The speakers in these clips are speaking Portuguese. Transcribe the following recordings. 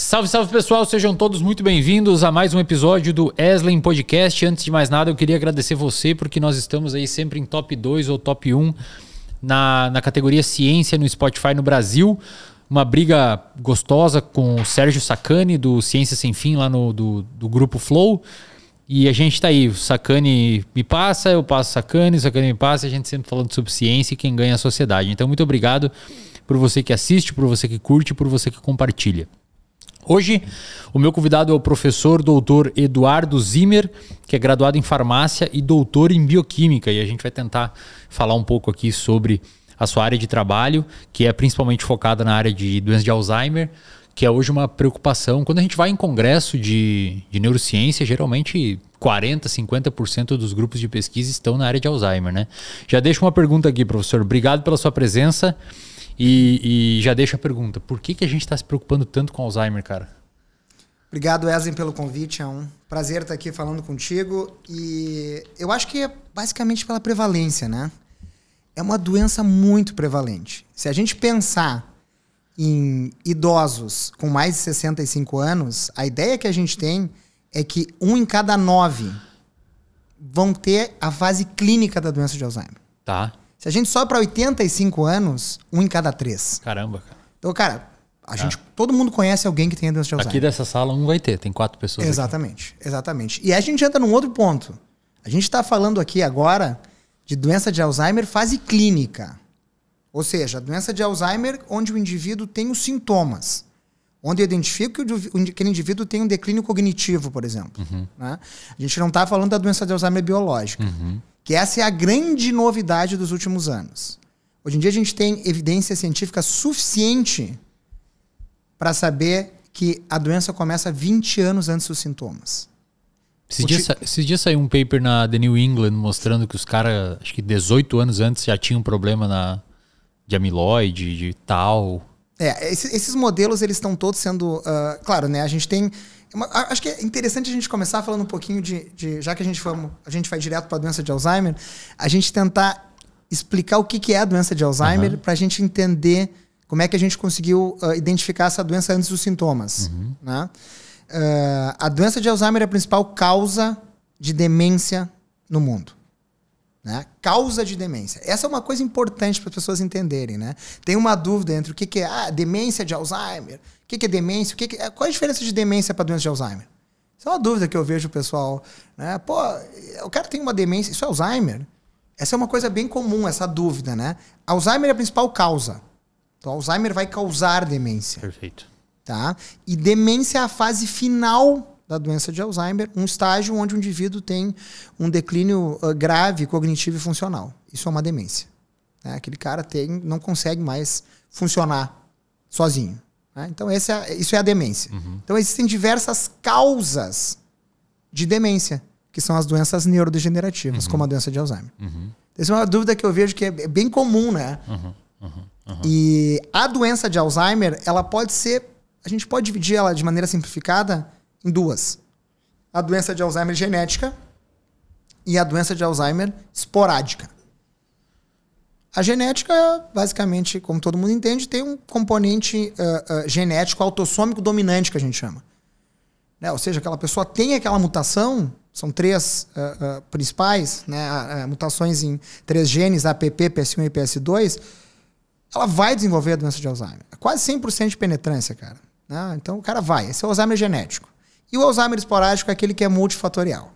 Salve, salve pessoal, sejam todos muito bem-vindos a mais um episódio do Eslen Podcast. Antes de mais nada, eu queria agradecer você porque nós estamos aí sempre em top 2 ou top 1 na, na categoria Ciência no Spotify no Brasil. Uma briga gostosa com o Sérgio Sacani do Ciência Sem Fim lá no do, do grupo Flow. E a gente tá aí, o Sacani me passa, eu passo Sacani, o Sacani me passa, a gente sempre falando sobre ciência e quem ganha é a sociedade. Então, muito obrigado por você que assiste, por você que curte, por você que compartilha. Hoje, o meu convidado é o professor doutor Eduardo Zimmer, que é graduado em farmácia e doutor em bioquímica. E a gente vai tentar falar um pouco aqui sobre a sua área de trabalho, que é principalmente focada na área de doença de Alzheimer, que é hoje uma preocupação. Quando a gente vai em congresso de, de neurociência, geralmente 40%, 50% dos grupos de pesquisa estão na área de Alzheimer, né? Já deixo uma pergunta aqui, professor. Obrigado pela sua presença. E, e já deixa a pergunta: por que, que a gente está se preocupando tanto com Alzheimer, cara? Obrigado, Ezen, pelo convite. É um prazer estar aqui falando contigo. E eu acho que é basicamente pela prevalência, né? É uma doença muito prevalente. Se a gente pensar em idosos com mais de 65 anos, a ideia que a gente tem é que um em cada nove vão ter a fase clínica da doença de Alzheimer. Tá. Se a gente sobe para 85 anos, um em cada três. Caramba, cara. Então, cara, a tá. gente, todo mundo conhece alguém que tem doença de Alzheimer. Aqui dessa sala um vai ter, tem quatro pessoas. Exatamente, aqui. exatamente. E a gente entra num outro ponto. A gente está falando aqui agora de doença de Alzheimer fase clínica. Ou seja, doença de Alzheimer onde o indivíduo tem os sintomas. Onde eu identifico que aquele indivíduo tem um declínio cognitivo, por exemplo. Uhum. Né? A gente não está falando da doença de Alzheimer biológica. Uhum. Que essa é a grande novidade dos últimos anos. Hoje em dia a gente tem evidência científica suficiente para saber que a doença começa 20 anos antes dos sintomas. Esses dias, esse dia saiu um paper na The New England mostrando que os caras, acho que 18 anos antes, já tinham um problema na, de amiloide, de tal. É, esses, esses modelos eles estão todos sendo. Uh, claro, né? A gente tem acho que é interessante a gente começar falando um pouquinho de. de já que a gente, foi, a gente vai direto para a doença de Alzheimer, a gente tentar explicar o que, que é a doença de Alzheimer uhum. para a gente entender como é que a gente conseguiu uh, identificar essa doença antes dos sintomas. Uhum. Né? Uh, a doença de Alzheimer é a principal causa de demência no mundo. Né? Causa de demência. Essa é uma coisa importante para as pessoas entenderem. Né? Tem uma dúvida entre o que, que é ah, demência de Alzheimer, o que, que é demência, o que, que é, qual é a diferença de demência para doença de Alzheimer? Isso é uma dúvida que eu vejo o pessoal. Né? Pô, o cara tem uma demência, isso é Alzheimer? Essa é uma coisa bem comum, essa dúvida. Né? Alzheimer é a principal causa. Então, Alzheimer vai causar demência. Perfeito. Tá? E demência é a fase final da doença de Alzheimer, um estágio onde o indivíduo tem um declínio ah, grave cognitivo e funcional. Isso é uma demência. Né? Aquele cara tem, não consegue mais funcionar sozinho. Né? Então, é, isso é a demência. Uhum. Então, existem diversas causas de demência, que são as doenças neurodegenerativas, uhum. como a doença de Alzheimer. Uhum. Essa é uma dúvida que eu vejo que é bem comum, né? Uhum. Uhum. Uhum. E a doença de Alzheimer, ela pode ser. A gente pode dividir ela de maneira simplificada em duas: a doença de Alzheimer genética e a doença de Alzheimer esporádica. A genética, basicamente, como todo mundo entende, tem um componente uh, uh, genético autossômico dominante, que a gente chama. Né? Ou seja, aquela pessoa tem aquela mutação, são três uh, principais, né? mutações em três genes, APP, PS1 e PS2, ela vai desenvolver a doença de Alzheimer. É quase 100% de penetrância, cara. Né? então o cara vai. Esse é o Alzheimer genético. E o Alzheimer esporádico é aquele que é multifatorial.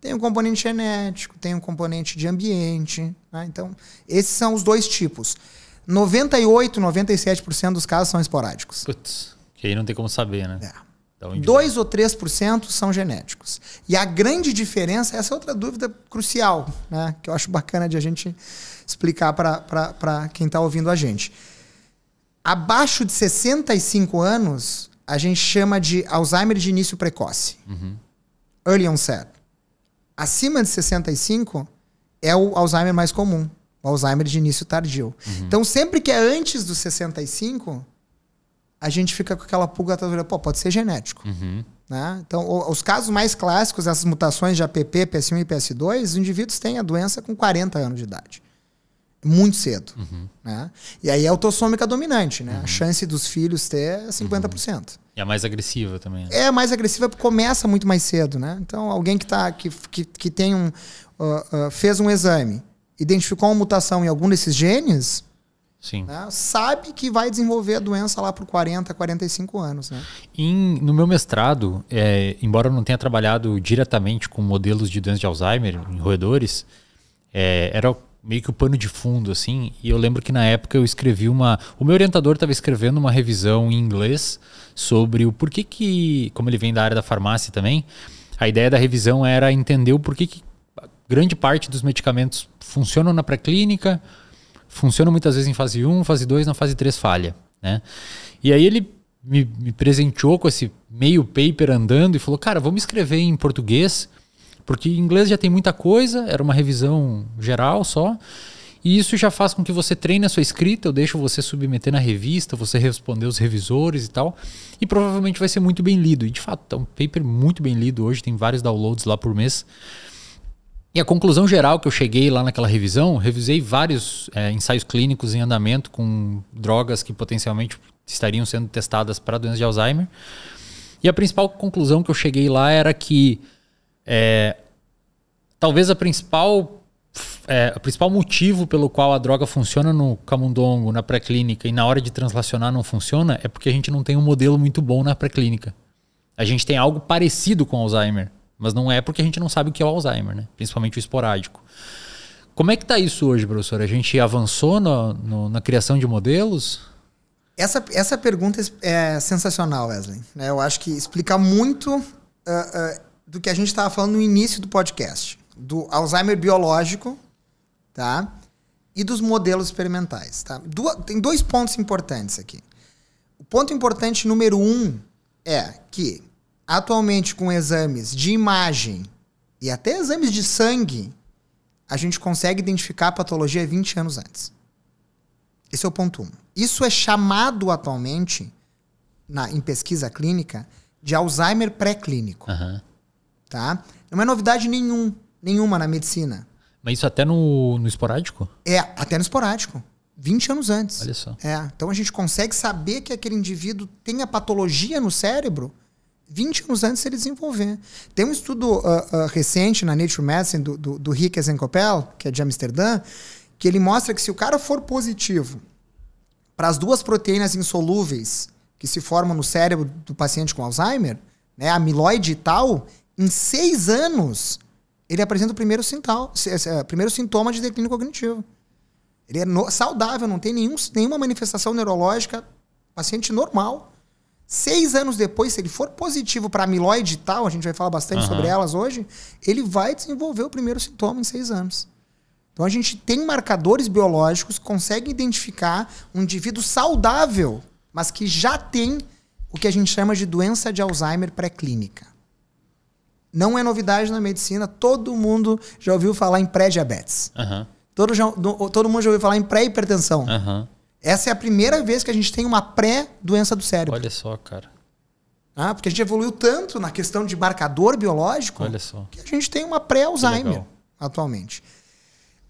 Tem um componente genético, tem um componente de ambiente. Né? Então, esses são os dois tipos. 98, 97% dos casos são esporádicos. Putz, que aí não tem como saber, né? É. 2 ou 3% são genéticos. E a grande diferença, essa é outra dúvida crucial, né? que eu acho bacana de a gente explicar para quem está ouvindo a gente. Abaixo de 65 anos, a gente chama de Alzheimer de início precoce. Uhum. Early onset. Acima de 65 é o Alzheimer mais comum. O Alzheimer de início tardio. Uhum. Então, sempre que é antes dos 65, a gente fica com aquela pulga atrás Pô, pode ser genético. Uhum. Né? Então, o, os casos mais clássicos, essas mutações de APP, PS1 e PS2, os indivíduos têm a doença com 40 anos de idade muito cedo. Uhum. Né? E aí é autossômica dominante, né? Uhum. A chance dos filhos ter é 50%. Uhum. E é a mais agressiva também. Né? É, é mais agressiva porque começa muito mais cedo, né? Então, alguém que, tá, que, que, que tem um. Uh, uh, fez um exame, identificou uma mutação em algum desses genes. Sim. Né? Sabe que vai desenvolver a doença lá por 40, 45 anos. Né? Em, no meu mestrado, é, embora eu não tenha trabalhado diretamente com modelos de doença de Alzheimer em roedores, é, era meio que o pano de fundo, assim. E eu lembro que na época eu escrevi uma. O meu orientador estava escrevendo uma revisão em inglês sobre o porquê que. Como ele vem da área da farmácia também, a ideia da revisão era entender o porquê que grande parte dos medicamentos funcionam na pré-clínica, funcionam muitas vezes em fase 1, fase 2, na fase 3 falha. Né? E aí ele me, me presenteou com esse meio paper andando e falou: Cara, vamos escrever em português porque em inglês já tem muita coisa, era uma revisão geral só. E isso já faz com que você treine a sua escrita, eu deixo você submeter na revista, você responder os revisores e tal. E provavelmente vai ser muito bem lido. E de fato, é um paper muito bem lido hoje, tem vários downloads lá por mês. E a conclusão geral que eu cheguei lá naquela revisão, revisei vários é, ensaios clínicos em andamento com drogas que potencialmente estariam sendo testadas para doenças de Alzheimer. E a principal conclusão que eu cheguei lá era que é, talvez a principal é, o principal motivo pelo qual a droga funciona no camundongo, na pré-clínica e na hora de translacionar não funciona é porque a gente não tem um modelo muito bom na pré-clínica. A gente tem algo parecido com Alzheimer, mas não é porque a gente não sabe o que é o Alzheimer, né? principalmente o esporádico. Como é que está isso hoje, professor? A gente avançou no, no, na criação de modelos? Essa, essa pergunta é, é sensacional, Wesley. Né? Eu acho que explica muito uh, do que a gente estava falando no início do podcast, do Alzheimer biológico, tá? E dos modelos experimentais, tá? tem dois pontos importantes aqui. O ponto importante número um é que atualmente com exames de imagem e até exames de sangue, a gente consegue identificar a patologia 20 anos antes. Esse é o ponto 1. Um. Isso é chamado atualmente, na, em pesquisa clínica, de Alzheimer pré-clínico. Uhum tá? Não é novidade nenhum, nenhuma na medicina. Mas isso até no, no esporádico? É, até no esporádico. 20 anos antes. Olha só. É, então a gente consegue saber que aquele indivíduo tem a patologia no cérebro 20 anos antes de ele desenvolver. Tem um estudo uh, uh, recente na Nature Medicine do, do, do Rick Ezenkopel, que é de Amsterdã, que ele mostra que se o cara for positivo para as duas proteínas insolúveis que se formam no cérebro do paciente com Alzheimer, né, amiloide e tal, em seis anos, ele apresenta o primeiro, sintal, é, primeiro sintoma de declínio cognitivo. Ele é no, saudável, não tem nenhum, nenhuma manifestação neurológica, paciente normal. Seis anos depois, se ele for positivo para amiloide e tal, a gente vai falar bastante uhum. sobre elas hoje, ele vai desenvolver o primeiro sintoma em seis anos. Então a gente tem marcadores biológicos, que conseguem identificar um indivíduo saudável, mas que já tem o que a gente chama de doença de Alzheimer pré-clínica. Não é novidade na medicina, todo mundo já ouviu falar em pré-diabetes. Uhum. Todo, já, todo mundo já ouviu falar em pré-hipertensão. Uhum. Essa é a primeira vez que a gente tem uma pré-doença do cérebro. Olha só, cara. Ah, porque a gente evoluiu tanto na questão de marcador biológico Olha só. que a gente tem uma pré-Alzheimer atualmente.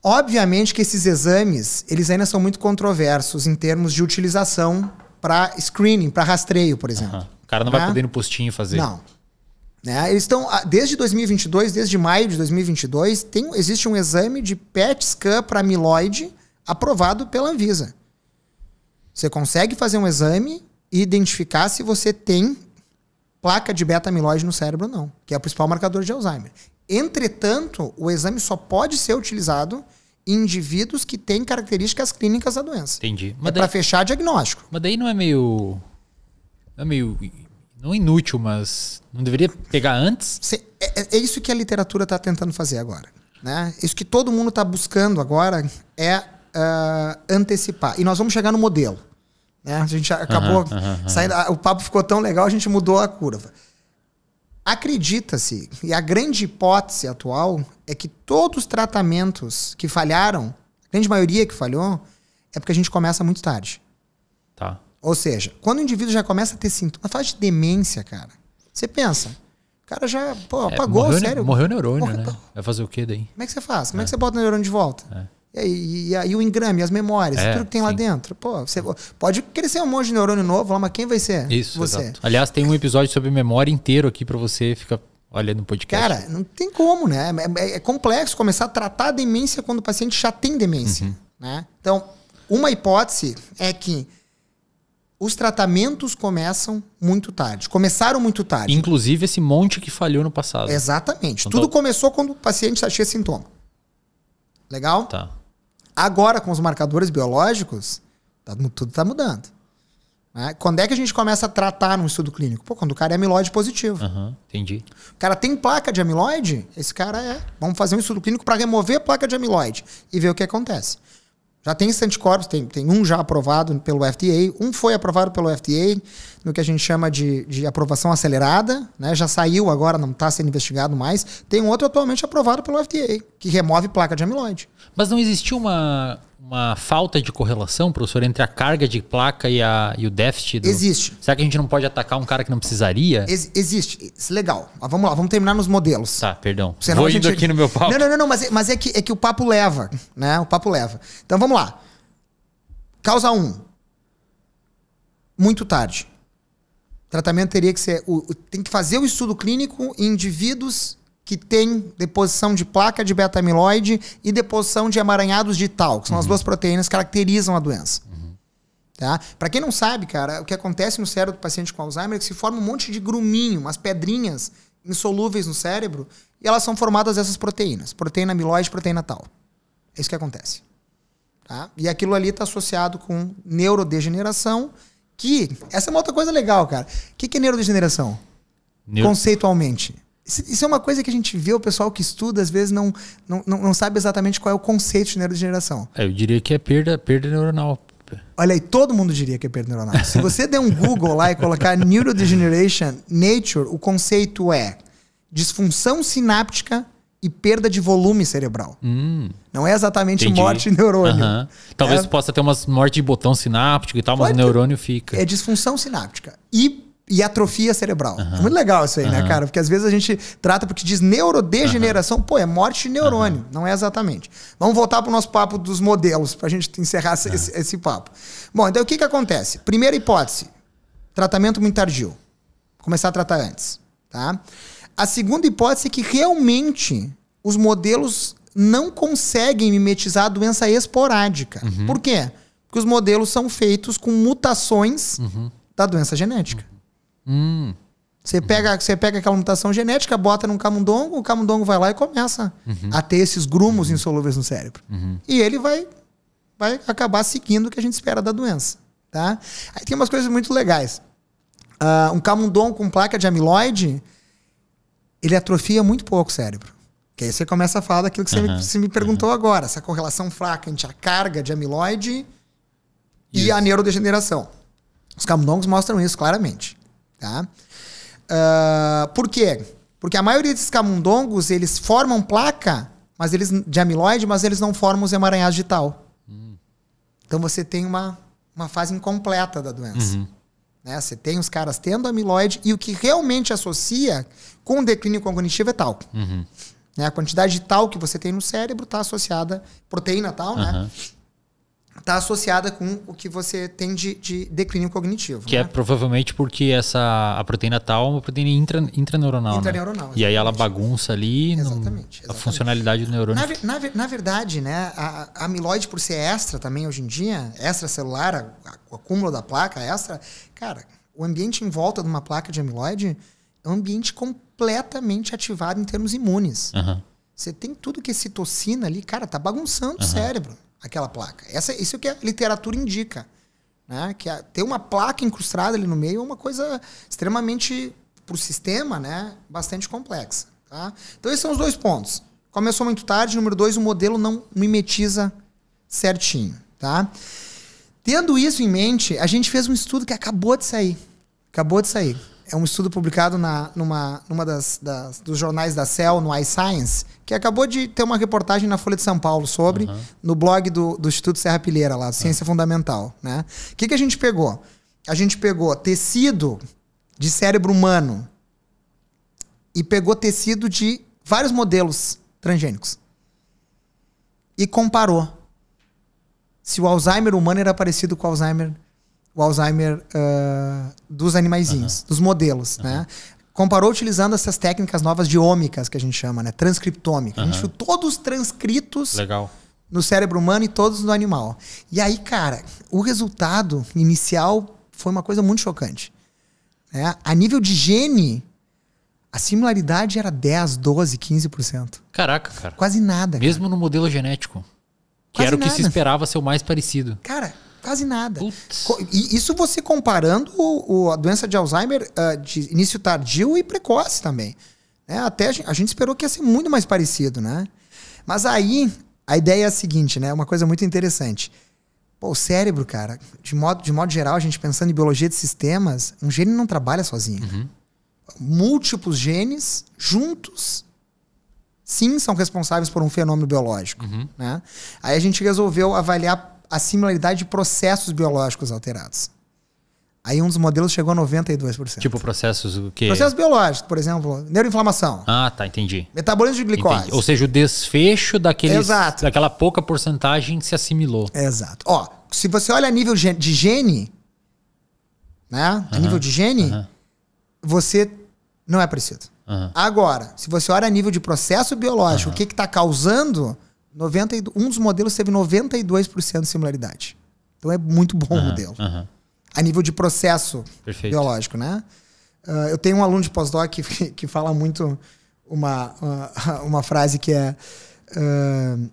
Obviamente que esses exames, eles ainda são muito controversos em termos de utilização para screening, para rastreio, por exemplo. Uhum. O cara não ah? vai né? poder no postinho fazer. Não. Né? Eles estão, ah, desde 2022, desde maio de 2022, tem, existe um exame de PET scan para amiloide aprovado pela Anvisa. Você consegue fazer um exame e identificar se você tem placa de beta-amiloide no cérebro ou não, que é o principal marcador de Alzheimer. Entretanto, o exame só pode ser utilizado em indivíduos que têm características clínicas da doença. Entendi. é para fechar diagnóstico. Mas daí não é meio. Não é meio não inútil, mas não deveria pegar antes? Cê, é, é, é isso que a literatura está tentando fazer agora. Né? Isso que todo mundo está buscando agora é uh, antecipar. E nós vamos chegar no modelo. Né? A gente acabou saindo. Ah, o papo ficou tão legal, a gente mudou a curva. Acredita-se, e a grande hipótese atual é que todos os tratamentos que falharam, a grande maioria que falhou, é porque a gente começa muito tarde. Tá. Ou seja, quando o indivíduo já começa a ter sintoma, fase de demência, cara. Você pensa, o cara já pô, é, apagou, morreu, sério. Morreu o neurônio, morreu, né? Pô. Vai fazer o quê daí? Como é que você faz? Como é, é que você bota o neurônio de volta? É. E, aí, e, aí, o engrame, as memórias, é, tudo que tem sim. lá dentro. Pô, você pode crescer um monte de neurônio novo lá, mas quem vai ser? Isso, você. Exato. Aliás, tem um episódio sobre memória inteiro aqui para você ficar olhando no podcast. Cara, não tem como, né? É, é, é, complexo começar a tratar a demência quando o paciente já tem demência. Uhum. Né? Então, uma hipótese é que os tratamentos começam muito tarde. Começaram muito tarde. Inclusive esse monte que falhou no passado. Exatamente. Então, Tudo tá. começou quando o paciente já tinha sintoma. Legal? Tá. Agora, com os marcadores biológicos, tá, tudo está mudando. Né? Quando é que a gente começa a tratar num estudo clínico? Pô, quando o cara é amiloide positivo. Uhum, entendi. O cara tem placa de amiloide? Esse cara é. Vamos fazer um estudo clínico para remover a placa de amiloide e ver o que acontece. Já tem esses anticorpos, tem, tem um já aprovado pelo FDA, um foi aprovado pelo FDA no que a gente chama de, de aprovação acelerada, né? já saiu agora, não está sendo investigado mais. Tem um outro atualmente aprovado pelo FDA, que remove placa de amiloide. Mas não existiu uma uma falta de correlação, professor, entre a carga de placa e, a, e o déficit? Do... Existe. Será que a gente não pode atacar um cara que não precisaria? Ex existe. É legal. Mas vamos lá, vamos terminar nos modelos. Tá, perdão. Senão Vou indo gente... aqui no meu papo. Não, não, não, não mas, é, mas é, que, é que o papo leva, né? O papo leva. Então vamos lá. Causa 1. Um. Muito tarde. O tratamento teria que ser. O, tem que fazer o estudo clínico em indivíduos que tem deposição de placa de beta-amiloide e deposição de amaranhados de tal, que são uhum. as duas proteínas que caracterizam a doença. Uhum. Tá? Para quem não sabe, cara, o que acontece no cérebro do paciente com Alzheimer é que se forma um monte de gruminho, umas pedrinhas insolúveis no cérebro, e elas são formadas dessas proteínas, proteína amiloide, proteína tal. É isso que acontece. Tá? E aquilo ali está associado com neurodegeneração, que essa é uma outra coisa legal, cara. O que, que é neurodegeneração? Neuro... Conceitualmente. Isso é uma coisa que a gente vê, o pessoal que estuda, às vezes, não, não, não sabe exatamente qual é o conceito de neurodegeneração. É, eu diria que é perda, perda neuronal. Olha aí, todo mundo diria que é perda neuronal. Se você der um Google lá e colocar Neurodegeneration Nature, o conceito é disfunção sináptica e perda de volume cerebral. Hum. Não é exatamente Entendi. morte de neurônio. Uhum. Talvez é... possa ter umas morte de botão sináptico e tal, Pode mas o neurônio ter. fica. É disfunção sináptica. E e atrofia cerebral. Uhum. muito legal isso aí, uhum. né, cara? Porque às vezes a gente trata porque diz neurodegeneração, uhum. pô, é morte de neurônio, não é exatamente. Vamos voltar para o nosso papo dos modelos, para a gente encerrar esse, esse, papo. Bom, então o que, que acontece? Primeira hipótese, tratamento muito tardio. começar a tratar antes, tá? A segunda hipótese é que realmente os modelos não conseguem mimetizar a doença esporádica. Uhum. Por quê? Porque os modelos são feitos com mutações uhum. da doença genética. Hum. Você pega, você pega aquela mutação genética, bota num camundongo, o camundongo vai lá e começa uhum. a ter esses grumos uhum. insolúveis no cérebro. Uhum. E ele vai, vai acabar seguindo o que a gente espera da doença. Tá? Aí tem umas coisas muito legais. Uh, um camundongo com placa de amiloide, ele atrofia muito pouco o cérebro. Que aí você começa a falar daquilo que você, me, você me perguntou agora, essa correlação fraca entre a carga de amiloide isso. e a neurodegeneração. Os camundongos mostram isso claramente. Tá? Uh, por quê? Porque a maioria desses camundongos, eles formam placa mas eles, de amiloide, mas eles não formam os emaranhados de tal. Hum. Então você tem uma, uma fase incompleta da doença. Uhum. Né? Você tem os caras tendo amiloide e o que realmente associa com o declínio cognitivo é tal Uhum. Né? A quantidade de tal que você tem no cérebro está associada, proteína tal, uhum. né? está associada com o que você tem de, de declínio cognitivo. Que é né? é provavelmente porque essa a proteína tal é uma proteína intra, intraneuronal. Né? Intraneuronal. Né? E aí ela bagunça ali exatamente, no, exatamente. a funcionalidade do neurônio. Na, na, na verdade, né, a, a amiloide, por ser extra também hoje em dia, extracelular, o acúmulo da placa extra, cara, o ambiente em volta de uma placa de amiloide é um ambiente completamente ativado em termos imunes. Uhum. Você tem tudo que é citocina ali, cara, tá bagunçando uhum. o cérebro aquela placa. Essa, isso é o que a literatura indica. Né? Que a, ter uma placa incrustada ali no meio é uma coisa extremamente, para o sistema, né? bastante complexa. Tá? Então, esses são os dois pontos. Começou muito tarde. Número dois, o modelo não mimetiza certinho. Tá? Tendo isso em mente, a gente fez um estudo que acabou de sair. Acabou de sair é um estudo publicado na, numa, numa das, das dos jornais da Cell, no iScience, que acabou de ter uma reportagem na Folha de São Paulo sobre, uhum. no blog do, do Instituto Serra Pileira, lá, Ciência uhum. Fundamental. O né? que, que a gente pegou? A gente pegou tecido de cérebro humano e pegou tecido de vários modelos transgênicos e comparou se o Alzheimer humano era parecido com o Alzheimer Alzheimer uh, dos animaizinhos, uhum. dos modelos, uhum. né? Comparou utilizando essas técnicas novas de ômicas, que a gente chama, né? Transcriptômica. Uhum. A gente viu todos os transcritos Legal. no cérebro humano e todos no animal. E aí, cara, o resultado inicial foi uma coisa muito chocante. É, A nível de gene, a similaridade era 10, 12, 15%. Caraca, cara. Quase nada. Mesmo cara. no modelo genético. Que Quase era o que se esperava ser o mais parecido. Cara, Quase nada. Putz. E isso você comparando o, o, a doença de Alzheimer uh, de início tardio e precoce também. Né? Até a gente, a gente, esperou que ia ser muito mais parecido, né? Mas aí a ideia é a seguinte, né? Uma coisa muito interessante. Pô, o cérebro, cara, de modo, de modo geral, a gente pensando em biologia de sistemas, um gene não trabalha sozinho. Uhum. Múltiplos genes juntos sim são responsáveis por um fenômeno biológico. Uhum. Né? Aí a gente resolveu avaliar a similaridade de processos biológicos alterados. Aí um dos modelos chegou a 92%. Tipo processos o quê? Processos biológicos, por exemplo, neuroinflamação. Ah, tá, entendi. Metabolismo de glicose. Entendi. Ou seja, o desfecho daquele, Exato. daquela pouca porcentagem se assimilou. Exato. Ó, se você olha né, a nível de gene, né? A uhum, nível de gene, uhum. você não é preciso. Uhum. Agora, se você olha a nível de processo biológico, o que está causando 90, um dos modelos teve 92% de similaridade. Então é muito bom uhum, o modelo. Uhum. A nível de processo Perfeito. biológico, né? Uh, eu tenho um aluno de pós-doc que, que fala muito uma, ah, uma, uma frase que é uh,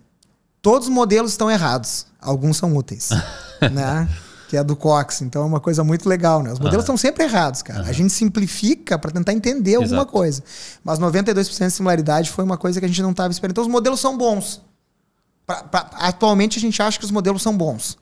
todos os modelos estão errados, alguns são úteis, né? Que é do Cox. Então é uma coisa muito legal, né? Os modelos estão uhum. sempre errados, cara. A gente simplifica para tentar entender Exato. alguma coisa. Mas 92% de similaridade foi uma coisa que a gente não estava esperando. Então os modelos são bons pra, pra, atualmente a gente acha que os modelos são bons.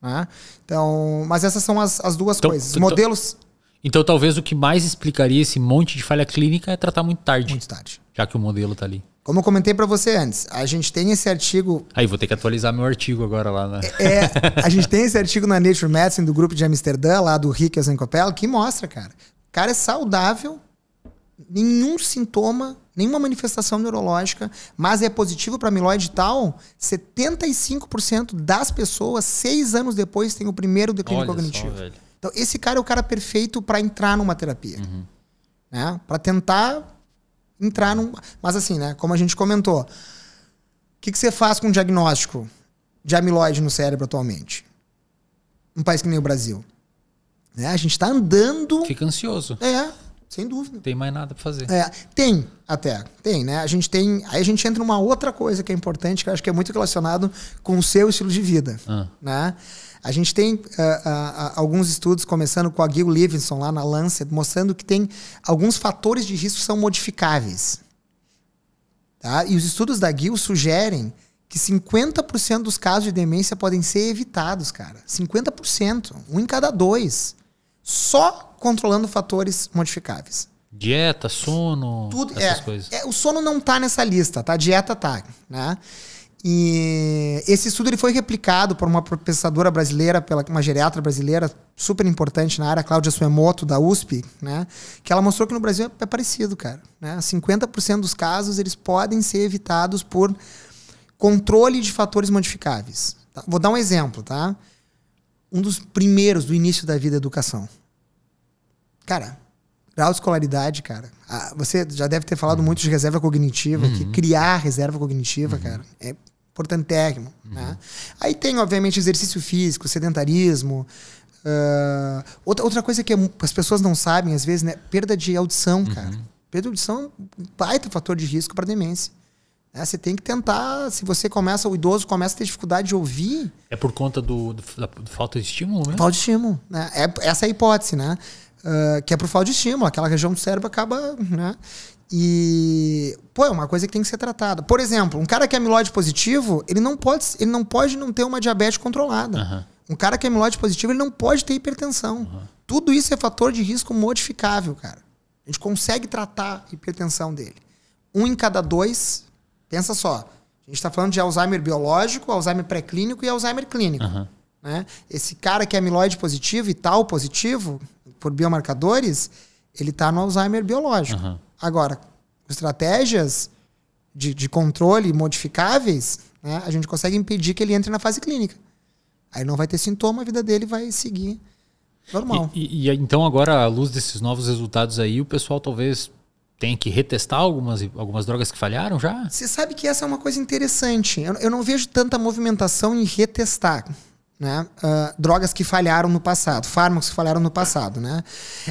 Né? Então, mas essas são as, as duas então, coisas. Os então, modelos. Então, talvez o que mais explicaria esse monte de falha clínica é tratar muito tarde. Muito tarde. Já que o modelo está ali. Como eu comentei para você antes, a gente tem esse artigo. Aí, vou ter que atualizar meu artigo agora lá, né? É, é a gente tem esse artigo na Nature Medicine do grupo de Amsterdã, lá do Rick Zenkopel, que mostra, cara. O cara é saudável, nenhum sintoma nenhuma manifestação neurológica, mas é positivo para amiloide tal, 75% das pessoas, seis anos depois, tem o primeiro declínio Olha cognitivo. Só, então, esse cara é o cara perfeito para entrar numa terapia. Uhum. Né? Para tentar entrar num. Mas, assim, né? como a gente comentou, o que, que você faz com o diagnóstico de amiloide no cérebro atualmente? Um país que nem o Brasil. Né? A gente está andando. Fica ansioso. É. Sem dúvida. Tem mais nada para fazer. É, tem até, tem, né? A gente tem, aí a gente entra numa outra coisa que é importante, que eu acho que é muito relacionado com o seu estilo de vida, ah. né? A gente tem uh, uh, alguns estudos, começando com a Gil Livingston lá na Lancet, mostrando que tem alguns fatores de risco são modificáveis. Tá? E os estudos da Gil sugerem que 50% dos casos de demência podem ser evitados, cara. 50%. Um em cada dois. Só controlando fatores modificáveis. Dieta, sono, Tudo, essas é, coisas. É, o sono não está nessa lista, tá? A dieta tá, né? E esse estudo ele foi replicado por uma pesquisadora brasileira, pela uma geriatra brasileira super importante na área, Cláudia Suemoto, da USP, né? Que ela mostrou que no Brasil é parecido, cara. Né? 50% dos casos eles podem ser evitados por controle de fatores modificáveis. Tá? Vou dar um exemplo, tá? Um dos primeiros do início da vida educação. Cara, grau de escolaridade, cara. Ah, você já deve ter falado uhum. muito de reserva cognitiva, uhum. que criar reserva cognitiva, uhum. cara, é importantíssimo. Uhum. Né? Aí tem, obviamente, exercício físico, sedentarismo. Uh, outra, outra coisa é que as pessoas não sabem, às vezes, né? Perda de audição, uhum. cara. Perda de audição é um baita fator de risco para demência. É, você tem que tentar, se você começa, o idoso começa a ter dificuldade de ouvir. É por conta do, do, da, do falta de estímulo, né? Falta de estímulo. Né? É, essa é a hipótese, né? Ah, que é por falta de estímulo, aquela região do cérebro acaba, né? E, pô, é uma coisa que tem que ser tratada. Por exemplo, um cara que é amiloide positivo, ele não pode, ele não, pode não ter uma diabetes controlada. Uhum. Um cara que é amiloide positivo, ele não pode ter hipertensão. Uhum. Tudo isso é fator de risco modificável, cara. A gente consegue tratar a hipertensão dele. Um em cada dois, pensa só. A gente está falando de Alzheimer biológico, Alzheimer pré-clínico e Alzheimer clínico. Uhum. Né? Esse cara que é amiloide positivo e tal positivo, por biomarcadores, ele está no Alzheimer biológico. Uhum. Agora, estratégias de, de controle modificáveis, né, a gente consegue impedir que ele entre na fase clínica. Aí não vai ter sintoma, a vida dele vai seguir normal. E, e, e então agora, à luz desses novos resultados aí, o pessoal talvez tenha que retestar algumas, algumas drogas que falharam já? Você sabe que essa é uma coisa interessante. Eu, eu não vejo tanta movimentação em retestar. Né? Uh, drogas que falharam no passado, fármacos que falharam no passado. Né?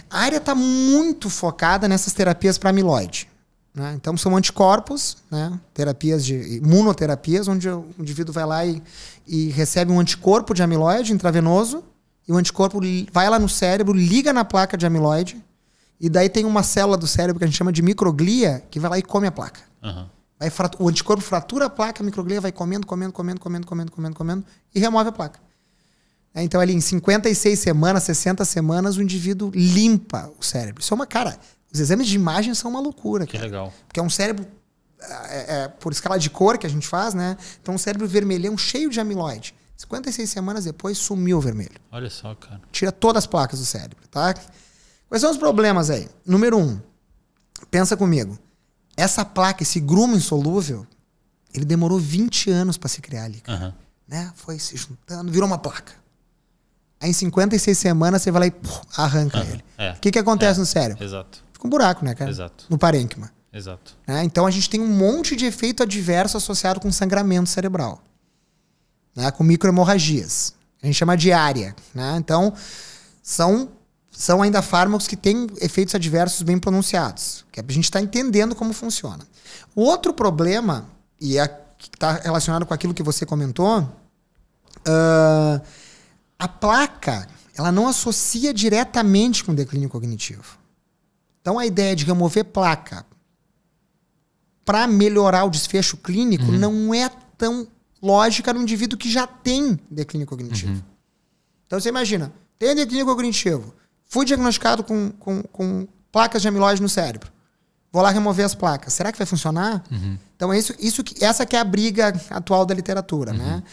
A área está muito focada nessas terapias para amiloide. Né? Então são anticorpos, né? terapias de imunoterapias, onde o indivíduo vai lá e, e recebe um anticorpo de amiloide intravenoso, e o anticorpo vai lá no cérebro, liga na placa de amiloide, e daí tem uma célula do cérebro que a gente chama de microglia, que vai lá e come a placa. Uhum. o anticorpo fratura a placa, a microglia vai comendo, comendo, comendo, comendo, comendo, comendo, comendo, e remove a placa. É, então, ali em 56 semanas, 60 semanas, o indivíduo limpa o cérebro. Isso é uma, cara, os exames de imagem são uma loucura. Que cara. legal. Porque é um cérebro, é, é, por escala de cor que a gente faz, né? Então, um cérebro vermelhão cheio de amiloide. 56 semanas depois, sumiu o vermelho. Olha só, cara. Tira todas as placas do cérebro, tá? Quais são os problemas aí? Número um, pensa comigo. Essa placa, esse grumo insolúvel, ele demorou 20 anos para se criar ali. Cara. Uhum. Né? Foi se juntando, virou uma placa. Aí em 56 semanas você vai lá e puf, arranca ah, ele. É, o é, que, que acontece é, no cérebro? Exato. Fica um buraco, né, cara? Exato. No parênquima. Exato. Né? Então a gente tem um monte de efeito adverso associado com sangramento cerebral. Né? Com microhemorragias. A gente chama de área. Né? Então, são, são ainda fármacos que têm efeitos adversos bem pronunciados. Que é a gente está entendendo como funciona. O outro problema, e é, que está relacionado com aquilo que você comentou, uh, a placa ela não associa diretamente com declínio cognitivo. Então a ideia de remover placa para melhorar o desfecho clínico uhum. não é tão lógica no indivíduo que já tem declínio cognitivo. Uhum. Então você imagina, tem declínio cognitivo, fui diagnosticado com, com, com placas de amiloide no cérebro. Vou lá remover as placas. Será que vai funcionar? Uhum. Então é isso, isso que, essa que é a briga atual da literatura, né? Uhum.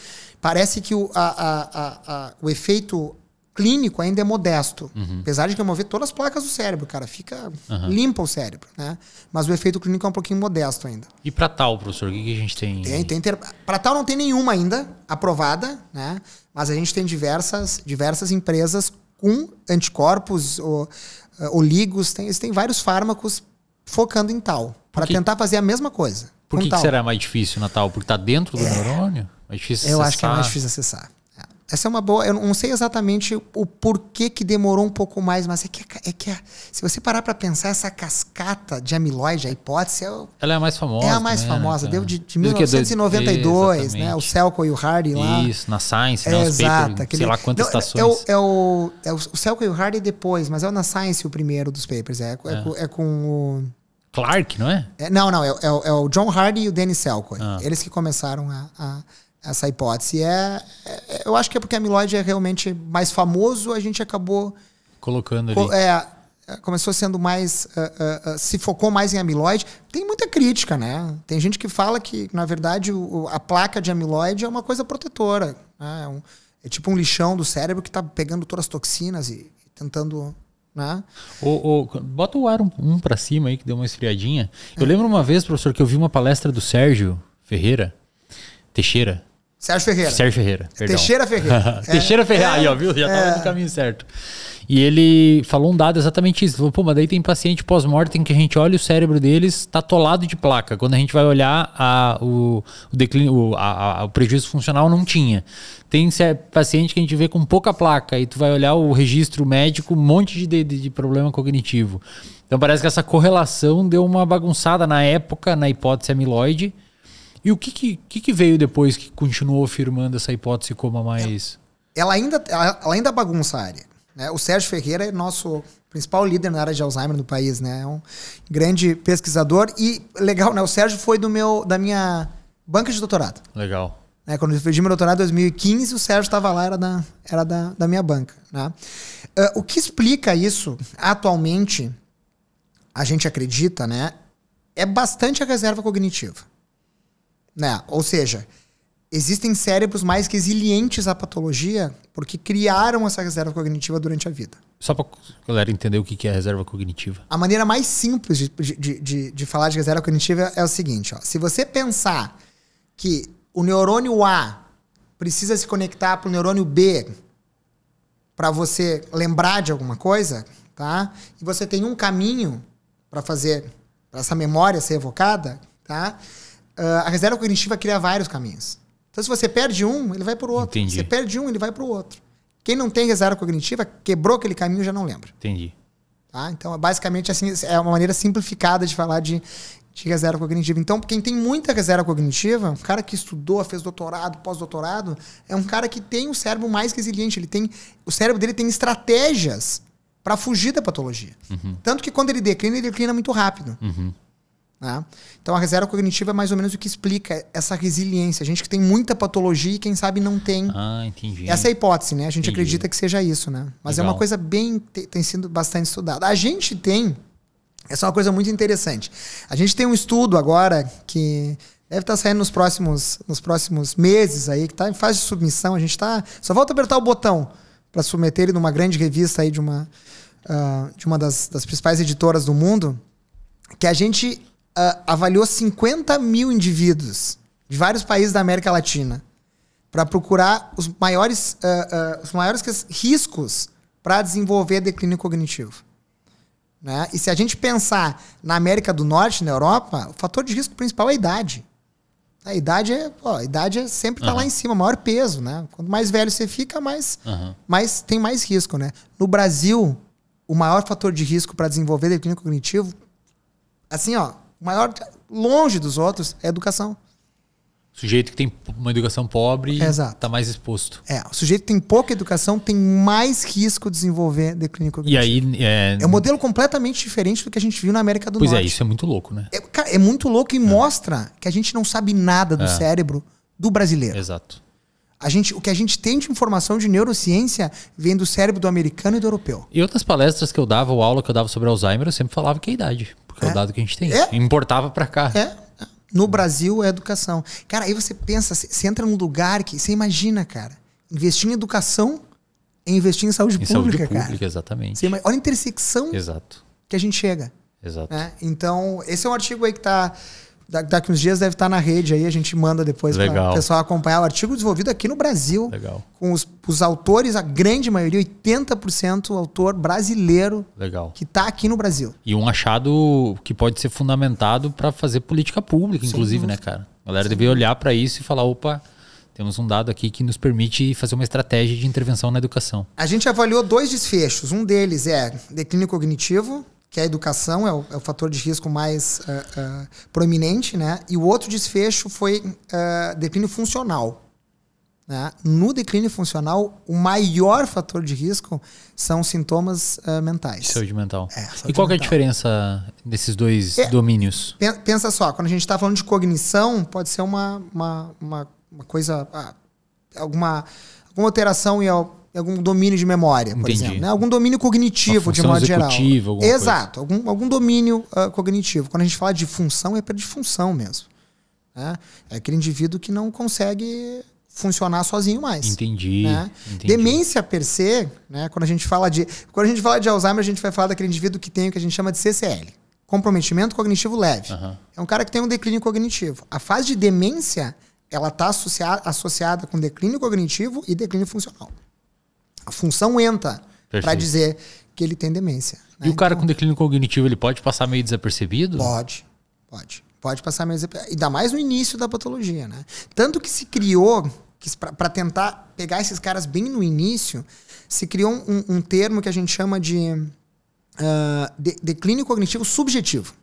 Parece que o, a, a, a, o efeito clínico ainda é modesto. Uhum. Apesar de remover todas as placas do cérebro, cara, fica uhum. limpa o cérebro, né? Mas o efeito clínico é um pouquinho modesto ainda. E para tal, professor, o que, que, a gente tem? Tem, tem ter... para tal não tem nenhuma ainda aprovada, né? Mas a gente tem diversas, diversas empresas com anticorpos, ou, eh, oligos, tem, tem vários fármacos focando em tal, para tentar fazer a mesma coisa. Por que, que, será mais difícil na tal? Porque está dentro do é. neurônio? Mais é difícil eu acho que é mais difícil acessar. É. Essa é uma boa. Eu não sei exatamente o porquê que demorou um pouco mais, mas é que, é que é se você parar para pensar, essa cascata de amiloide, a hipótese. É o, Ela é a mais famosa. É a mais né? famosa. Deu de, de 1992, né? O selco e o Hardy lá. Isso, na Science, né? é, né? Exato. Papers, aquele, sei lá quantas não, estações. É o, é o, é o, e o Hardy depois, mas é o na Science o primeiro dos papers. É, é. é, com, é com o. Clark, não é? é não, não. É, é, o John Hardy e o Danny selco Ah. Eles que começaram a, a essa hipótese. É, é, eu acho que é porque a amiloide é realmente mais famoso, a gente acabou. Colocando ali. É, é, começou sendo mais. Uh, uh, uh, se focou mais em amiloide. Tem muita crítica, né? Tem gente que fala que, na verdade, o, a placa de amiloide é uma coisa protetora. Né? É, um, é, tipo um lixão do cérebro que está pegando todas as toxinas e, e tentando. Né? bota o ar um, um para cima aí que deu uma esfriadinha. Eu é. lembro uma vez, professor, que eu vi uma palestra do Sérgio Ferreira Teixeira, Sérgio Ferreira. Sérgio Ferreira, é perdão. Teixeira Ferreira. é. Teixeira Ferreira, é. aí, ó, viu? Já tava tá é. no caminho certo. E ele falou um dado exatamente isso. Ele falou, pô, mas daí tem paciente pós-mortem que a gente olha o cérebro deles, tá atolado de placa. Quando a gente vai olhar a, o, o, declínio, a, a, o prejuízo funcional, não tinha. Tem paciente que a gente vê com pouca placa e tu vai olhar o registro médico, um monte de, de, de problema cognitivo. Então parece que essa correlação deu uma bagunçada na época, na hipótese amiloide, e o que, que, que, veio depois que continuou afirmando essa hipótese como a mais. Ela ainda, ela ainda bagunça a área. Né? O Sérgio Ferreira é nosso principal líder na área de Alzheimer no país, né? É um grande pesquisador. E legal, né? O Sérgio foi do meu, da minha banca de doutorado. Legal. Né? Quando eu fiz meu doutorado em 2015, o Sérgio estava lá, era da, era da, da minha banca. Né? Uh, o que explica isso atualmente, a gente acredita, né? É bastante a reserva cognitiva. Né? Ou seja, existem cérebros mais resilientes à patologia porque criaram essa reserva cognitiva durante a vida. Só para galera entender o que é reserva cognitiva. A maneira mais simples de, de, de, de falar de reserva cognitiva é o seguinte: ó, se você pensar que o neurônio A precisa se conectar para o neurônio B para você lembrar de alguma coisa, tá? E você tem um caminho para fazer essa memória ser evocada, tá? Ah, a reserva cognitiva cria vários caminhos. Então, se você perde um, ele vai para o outro. Entendi. Você perde um, ele vai para o outro. Quem não tem reserva cognitiva, quebrou aquele caminho, já não lembra. Entendi. Tá? Então, basicamente, assim, é uma maneira simplificada de falar de, de reserva cognitiva. Então, quem tem muita reserva cognitiva, um cara que estudou, fez doutorado, pós-doutorado, é um cara que tem o um cérebro mais resiliente. Ele tem, o cérebro dele tem estratégias para fugir da patologia. Uhum. Tanto que quando ele declina, ele declina muito rápido. Uhum. Né? Então a reserva cognitiva é mais ou menos o que explica essa resiliência. A gente que tem muita patologia e quem sabe não tem. Ah, entendi. Essa é a hipótese, né? A gente entendi. acredita que seja isso, né? Mas Legal. é uma coisa bem. tem sido bastante estudada. A gente tem. Essa é uma coisa muito interessante. A gente tem um estudo agora que Deve estar tá saindo nos próximos, nos próximos meses aí, que está em fase de submissão. A gente está. Só volta apertar o botão para submeter ele numa grande revista aí de uma, uh, de uma das, das principais editoras do mundo. Que a gente uh, avaliou 50 mil indivíduos de vários países da América Latina para procurar os maiores, uh, uh, os maiores riscos para desenvolver declínio cognitivo. Né? E se a gente pensar na América do Norte, na Europa, o fator de risco principal é a idade. A idade é, ó, a idade é sempre está uhum. lá em cima, maior peso, né? Quanto mais velho você fica, mais, uhum. mais tem mais risco, né? No Brasil, o maior fator de risco para desenvolver declínio cognitivo, assim, ó, o maior, longe dos outros, é educação. O sujeito que tem uma educação pobre está mais exposto. É, o sujeito que tem pouca educação tem mais risco de desenvolver declínio cognitivo. E aí, é... é um modelo completamente diferente do que a gente viu na América do pois é, Norte. Pois é, isso é muito louco, né? É, é muito louco e é. mostra que a gente não sabe nada do é. cérebro do brasileiro. Exato. A gente, o que a gente tem de informação de neurociência vem do cérebro do americano e do europeu. E outras palestras que eu dava, ou aula que eu dava sobre Alzheimer, eu sempre falava que é a idade, porque é, é o dado que a gente tem. É. Importava para cá. É, é. No Brasil é educação. Cara, aí você pensa, você entra num lugar que você imagina, cara, investir em educação é investir em saúde em pública, saúde pública, cara. exatamente. Você, olha a intersecção Exato. que a gente chega. Exato. Né? Então, esse é um artigo aí que está daqui uns dias deve estar tá na rede aí, a gente manda depois para o pessoal acompanhar. O artigo desenvolvido aqui no Brasil, Legal. com os, os autores, a grande maioria, 80% autor brasileiro Legal. que está aqui no Brasil. E um achado que pode ser fundamentado para fazer política pública, Sim. inclusive, né, cara? A galera Sim. deveria olhar para isso e falar, opa, temos um dado aqui que nos permite fazer uma estratégia de intervenção na educação. A gente avaliou dois desfechos. Um deles é declínio cognitivo, que é a educação é o, é o fator de risco mais uh, uh, proeminente, né? E o outro desfecho foi uh, declínio funcional. Né? No declínio funcional, o maior fator de risco são sintomas mentais. Saúde mental. É, saúde e qual mental. é a diferença desses dois é, domínios? Pensa só, quando a gente está falando de cognição, pode ser uma, uma, uma, uma coisa, ah, alguma, alguma alteração em algum domínio de memória, por Entendi. exemplo. Né? Algum domínio cognitivo, de modo geral. Exato, coisa. algum, algum domínio uh, cognitivo. Quando a gente fala de função, é para função mesmo. Né? É aquele indivíduo que não consegue funcionar sozinho mais. Entendi, né? entendi. Demência per se, né? Quando a gente fala de, quando a gente fala de Alzheimer, a gente vai falar daquele indivíduo que tem o que a gente chama de CCL, comprometimento cognitivo leve. Uhum. É um cara que tem um declínio cognitivo. A fase de demência, ela está associada, associada com declínio cognitivo e declínio funcional. A função entra para dizer que ele tem demência. Né? E o cara então com declínio cognitivo, ele pode passar meio desapercebido? Pode, pode. Pode passar meio desapercebido. Ainda mais no início da patologia, né? Tanto que se criou, para tentar pegar esses caras bem no início, se criou um, um termo que a gente chama de, uh, de declínio cognitivo subjetivo.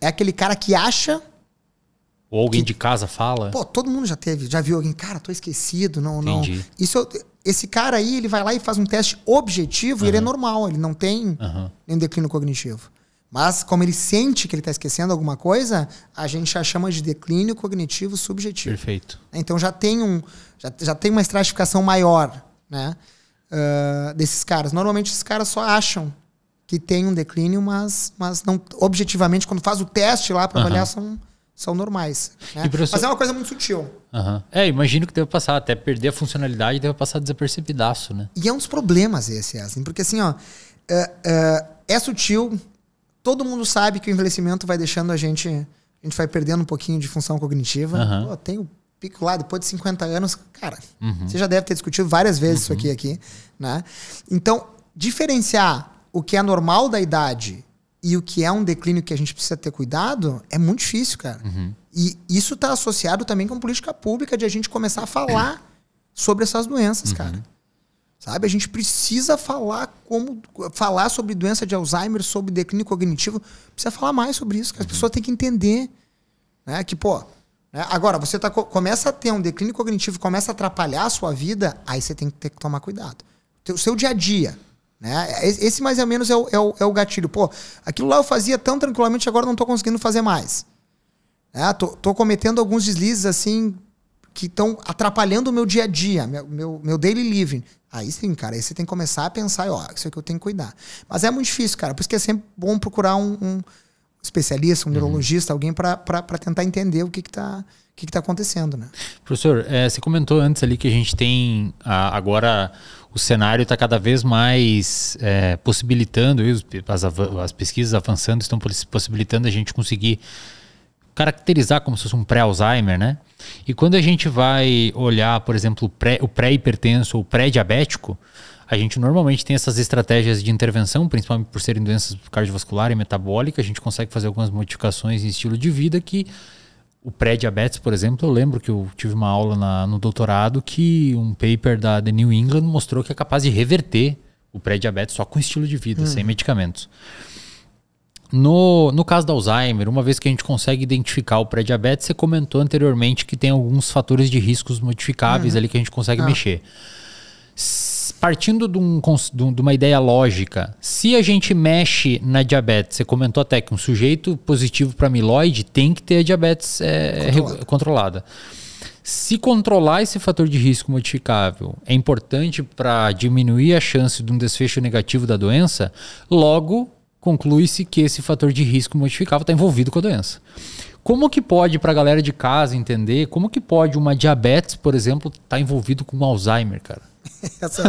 É aquele cara que acha ou alguém que, de casa fala? Pô, todo mundo já teve, já viu alguém, cara, tô esquecido, não, Entendi. não. Isso eu, esse cara aí, ele vai lá e faz um teste objetivo uhum. e ele é normal, ele não tem uhum. nenhum declínio cognitivo. Mas como ele sente que ele está esquecendo alguma coisa, a gente já chama de declínio cognitivo subjetivo. Perfeito. Né? Então já tem, um, já, já tem uma estratificação maior né, uh, desses caras. Normalmente esses caras só acham que tem um declínio, mas, mas não objetivamente, quando faz o teste lá para avaliar, são são normais. Né? Professor... Mas é uma coisa muito sutil. Uhum. É, imagino que deve passar, até perder a funcionalidade deve passar desapercebidaço, né? E é um dos problemas esse, assim, porque assim, ó, é, é, é, sutil, todo mundo sabe que o envelhecimento vai deixando a gente, a gente vai perdendo um pouquinho de função cognitiva. Uhum. Pô, tem o pico lá, depois de 50 anos, cara, uhum. você já deve ter discutido várias vezes isso uhum. aqui, aqui, né? Então, diferenciar o que é normal da idade e o que é um declínio que a gente precisa ter cuidado, é muito difícil, cara. Uhum. E isso está associado também com política pública de a gente começar a falar sobre essas doenças, uhum. cara. Sabe? A gente precisa falar como falar sobre doença de Alzheimer, sobre declínio cognitivo, precisa falar mais sobre isso, que as uhum. pessoas têm que entender, né? Que pô, né? agora você tá, começa a ter um declínio cognitivo, começa a atrapalhar a sua vida, aí você tem que ter que tomar cuidado. O seu dia a dia, né? Esse mais ou menos é o, é, o, é o gatilho. Pô, aquilo lá eu fazia tão tranquilamente, agora não estou conseguindo fazer mais. Né? Tô, tô cometendo alguns deslizes assim que estão atrapalhando o meu dia a dia, meu, meu, meu daily living. Aí sim, cara, aí você tem que começar a pensar, ó, isso aqui eu tenho que cuidar. Mas é muito difícil, cara, por isso que é sempre bom procurar um, um especialista, um uhum. neurologista, alguém para tentar entender o que está o que está acontecendo, né? Professor, é, você comentou antes ali que a gente tem a, agora o cenário está cada vez mais é, possibilitando, as, as pesquisas avançando estão possibilitando a gente conseguir caracterizar como se fosse um pré-Alzheimer, né? E quando a gente vai olhar, por exemplo, o pré-hipertenso ou pré-diabético, a gente normalmente tem essas estratégias de intervenção, principalmente por serem doenças cardiovasculares e metabólicas, a gente consegue fazer algumas modificações em estilo de vida que o pré-diabetes, por exemplo, eu lembro que eu tive uma aula na, no doutorado que um paper da The New England mostrou que é capaz de reverter o pré-diabetes só com estilo de vida, hum. sem medicamentos. No, no caso do Alzheimer, uma vez que a gente consegue identificar o pré-diabetes, você comentou anteriormente que tem alguns fatores de riscos modificáveis uhum. ali que a gente consegue ah. mexer partindo de, um, de, uma ideia lógica, se a gente mexe na diabetes, você comentou até que um sujeito positivo para amiloide tem que ter a diabetes é, controlada. Se controlar esse fator de risco modificável é importante para diminuir a chance de um desfecho negativo da doença, logo conclui-se que esse fator de risco modificável está envolvido com a doença. Como que pode, para a galera de casa entender, como que pode uma diabetes, por exemplo, estar tá envolvido com um Alzheimer, cara? essa,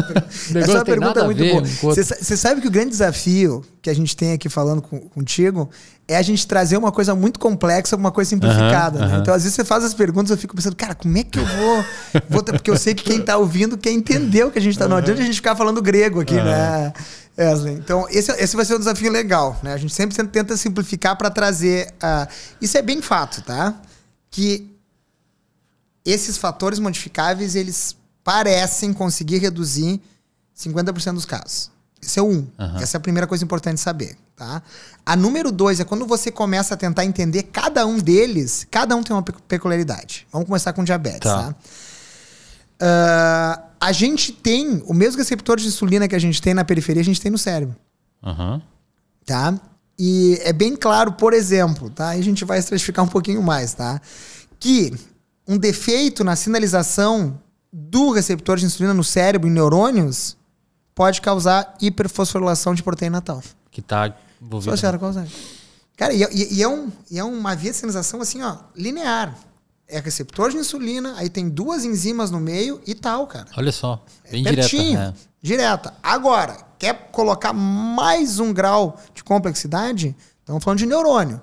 é essa é pergunta é muito ver, boa. Você sabe que o grande desafio que a gente tem aqui falando com, contigo é a gente trazer uma coisa muito complexa uma coisa simplificada. Uh -huh, né? uh -huh. Então, às vezes, você faz as perguntas eu fico pensando, cara, como é que eu vou. vou porque eu sei que quem está ouvindo quer entender o que a gente está. Uhum. -huh. Não adianta a gente ficar falando grego aqui, uh né? Wesley. Então, esse, esse vai ser um desafio legal, né? A gente sempre tenta simplificar para trazer. Uh, isso é bem fato, tá? Que esses fatores modificáveis, eles parecem conseguir reduzir 50% dos casos. Esse é o um. Uhum. Essa é a primeira coisa importante saber, tá? A número dois é quando você começa a tentar entender cada um deles, cada um tem uma peculiaridade. Vamos começar com diabetes, tá? tá? Uh, a gente tem o mesmo receptor de insulina que a gente tem na periferia, a gente tem no cérebro. Uhum. Tá? E é bem claro, por exemplo, tá? E a gente vai estratificar um pouquinho mais, tá? Que um defeito na sinalização do receptor de insulina no cérebro, em neurônios, pode causar hiperfosforilação de proteína tal. Que tá envolvida. Associada né? com Alzheimer. Cara, e, é, e, e, é um, e é uma via de sinalização assim, ó, linear. É receptor de insulina, aí tem duas enzimas no meio e tal, cara. Olha só, é bem é pertinho, direta. Né? Direta. Agora, quer colocar mais um grau de complexidade? Estamos falando de neurônio.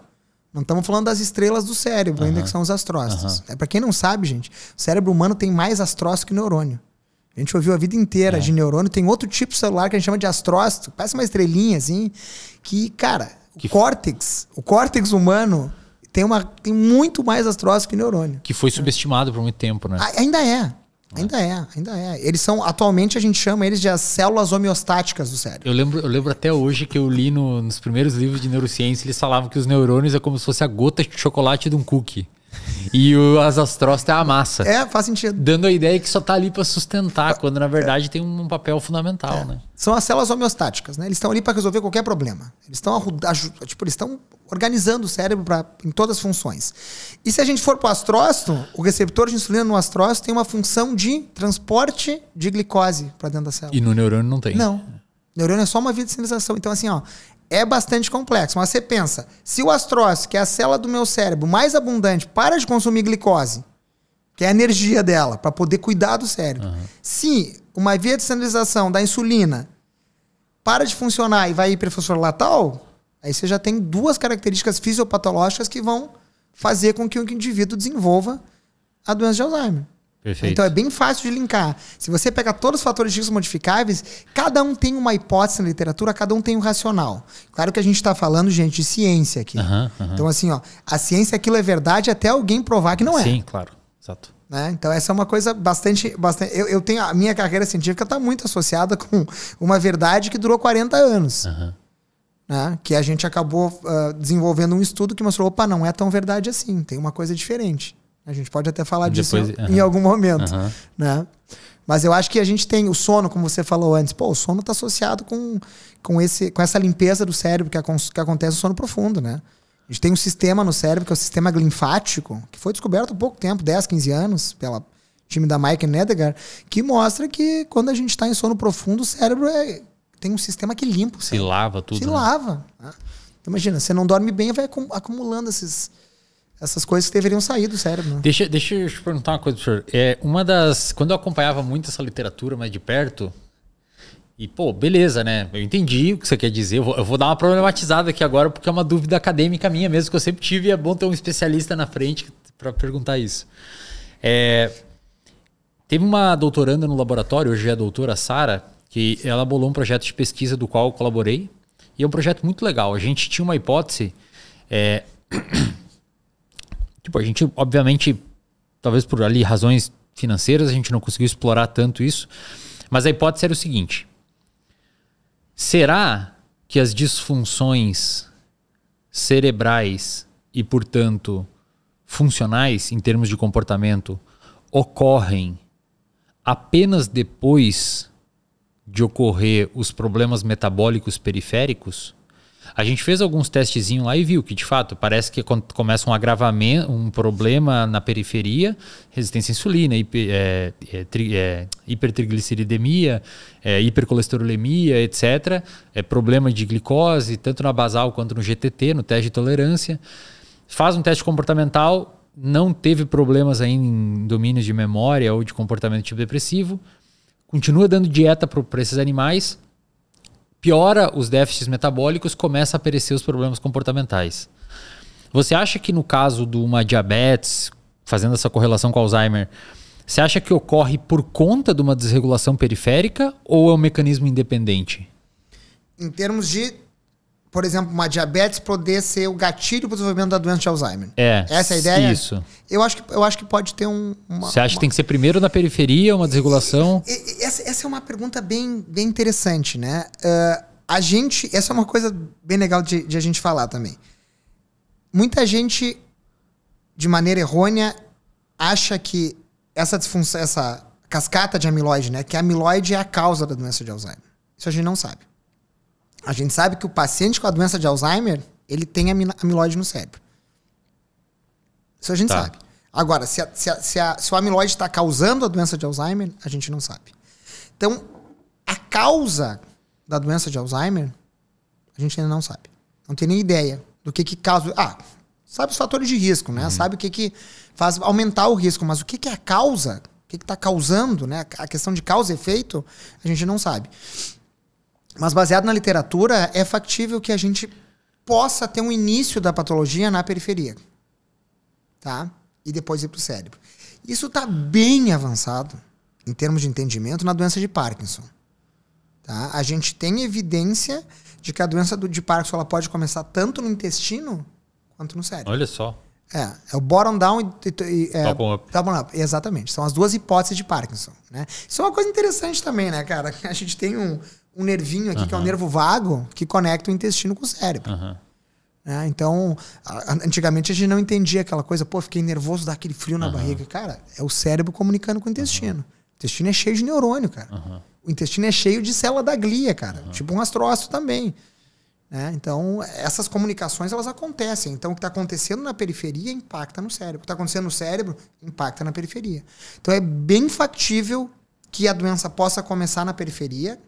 Não estamos falando das estrelas do cérebro, uhum. ainda que são os astrócitos. Uhum. É, para quem não sabe, gente, o cérebro humano tem mais astrócito que neurônio. A gente ouviu a vida inteira é. de neurônio. Tem outro tipo de celular que a gente chama de astrócito, parece uma estrelinha assim, que, cara, que... o córtex, o córtex humano tem, uma, tem muito mais astrócito que neurônio. Que foi subestimado é. por muito tempo, né? Ainda é. Né? Ainda é, ainda é. Eles são, atualmente a gente chama eles de as células homeostáticas do cérebro. Eu lembro, eu lembro até hoje que eu li no, nos primeiros livros de neurociência, eles falavam que os neurônios é como se fosse a gota de chocolate de um cookie. E o, as astrócitas é a massa. É, faz sentido. Dando a ideia que só tá ali para sustentar, quando na verdade é. tem um papel fundamental, é. né? São as células homeostáticas, né? Eles estão ali para resolver qualquer problema. Eles estão tipo, eles estão organizando o cérebro pra, em todas as funções. E se a gente for para o astrócito, o receptor de insulina no astrócito tem uma função de transporte de glicose para dentro da célula. E no neurônio não tem? Não. Neurônio é só uma via de sinalização. Então, assim, ó, é bastante complexo. Mas você pensa, se o astrócito, que é a célula do meu cérebro mais abundante, para de consumir glicose, que é a energia dela, para poder cuidar do cérebro. Uhum. Se uma via de sinalização da insulina para de funcionar e vai latal? Aí você já tem duas características fisiopatológicas que vão fazer com que o indivíduo desenvolva a doença de Alzheimer. Perfeito. Então é bem fácil de linkar. Se você pegar todos os fatores de risco modificáveis, cada um tem uma hipótese na literatura, cada um tem um racional. Claro que a gente está falando, gente, de ciência aqui. Uhum, uhum. Então, assim, ó, a ciência aquilo é verdade até alguém provar que não é. Sim, claro. Exato. Né? Então, essa é uma coisa bastante. bastante eu, eu tenho. A minha carreira científica está muito associada com uma verdade que durou 40 anos. Uhum né? que a gente acabou uh, desenvolvendo um estudo que mostrou, opa, não é tão verdade assim, tem uma coisa diferente. A gente pode até falar Depois, disso uh -huh. em algum momento. Uh -huh. Né? Mas eu acho que a gente tem o sono, como você falou antes, pô, o sono está associado com, com, esse, com essa limpeza do cérebro que, que acontece no sono profundo, né? A gente tem um sistema no cérebro que é o sistema linfático, que foi descoberto há pouco tempo, 10, 15 anos, pela time da Mike Nedegar, que mostra que quando a gente está em sono profundo, o cérebro é tem um sistema que limpa o Se lava tudo. Se né? lava. Né? Então, imagina, você não dorme bem vai acumulando esses, essas coisas que deveriam sair do cérebro. Né? Deixa, deixa eu te perguntar uma coisa, professor. É, uma das. Quando eu acompanhava muito essa literatura mais de perto, e, pô, beleza, né? Eu entendi o que você quer dizer. Eu vou, eu vou, dar uma problematizada aqui agora, porque é uma dúvida acadêmica minha mesmo, que eu sempre tive, e é bom ter um especialista na frente para perguntar isso. É, teve uma doutoranda no laboratório, hoje é a doutora Sara, que ela bolou um projeto de pesquisa do qual eu colaborei. E é um projeto muito legal. A gente tinha uma hipótese. É... tipo, a gente, obviamente, talvez por ali razões financeiras, a gente não conseguiu explorar tanto isso. Mas a hipótese era o seguinte: será que as disfunções cerebrais e, portanto, funcionais em termos de comportamento ocorrem apenas depois de ocorrer os problemas metabólicos periféricos, a gente fez alguns testezinhos lá e viu que, de fato, parece que quando começa um agravamento, um problema na periferia, resistência à insulina, hiper, é, é, é, hipertrigliceridemia, é, hipercolesterolemia, etc., é, problema de glicose, tanto na basal quanto no GTT, no teste de tolerância. Faz um teste comportamental, não teve problemas em domínios de memória ou de comportamento tipo depressivo, continua dando dieta para esses animais, piora os déficits metabólicos, começa a aparecer os problemas comportamentais. Você acha que no caso de uma diabetes, fazendo essa correlação com Alzheimer, você acha que ocorre por conta de uma desregulação periférica ou é um mecanismo independente? Em termos de por exemplo, uma diabetes poder ser o gatilho para o desenvolvimento da doença de Alzheimer. É. Essa é a ideia? Isso. Eu acho que, eu acho que pode ter um. Uma, Você acha uma... que tem que ser primeiro na periferia, uma desregulação? Essa, essa é uma pergunta bem, bem interessante, né? Uh, a gente. Essa é uma coisa bem legal de, de a gente falar também. Muita gente, de maneira errônea, acha que essa disfunção, essa cascata de amiloide, né? Que a amiloide é a causa da doença de Alzheimer. Isso a gente não sabe. A gente sabe que o paciente com a doença de Alzheimer, ele tem amiloide no cérebro. Isso a gente tá. sabe. Agora, se, a, se, a, se, a, se o amiloide está causando a doença de Alzheimer, a gente não sabe. Então, a causa da doença de Alzheimer, a gente ainda não sabe. Não tem nem ideia do que que causa. Ah, sabe os fatores de risco, né? Uhum. Sabe o que que faz aumentar o risco, mas o que que é a causa? O que que tá causando, né? A questão de causa e efeito, a gente não sabe. Mas baseado na literatura, é factível que a gente possa ter um início da patologia na periferia. Tá? E depois ir para o cérebro. Isso está bem avançado, em termos de entendimento, na doença de Parkinson. Tá? A gente tem evidência de que a doença do, de Parkinson ela pode começar tanto no intestino quanto no cérebro. Olha só. É, é o bottom down e, e, e é, top up. Top up. Exatamente. São as duas hipóteses de Parkinson. Né? Isso é uma coisa interessante também, né, cara? A gente tem um um nervinho aqui, uhum. que é o um nervo vago, que conecta o intestino com o cérebro. Uhum. Né? Então, antigamente a gente não entendia aquela coisa, pô, fiquei nervoso, dá aquele frio na uhum. barriga. Cara, é o cérebro comunicando com o intestino. O intestino é cheio de neurônio, cara. O intestino é cheio de célula da glia, cara. Tipo um astrócito também. Né? Então, essas comunicações elas acontecem. Então, o que está acontecendo na periferia impacta no cérebro. O que está acontecendo no cérebro impacta na periferia. Então, é bem factível que a doença possa começar na periferia,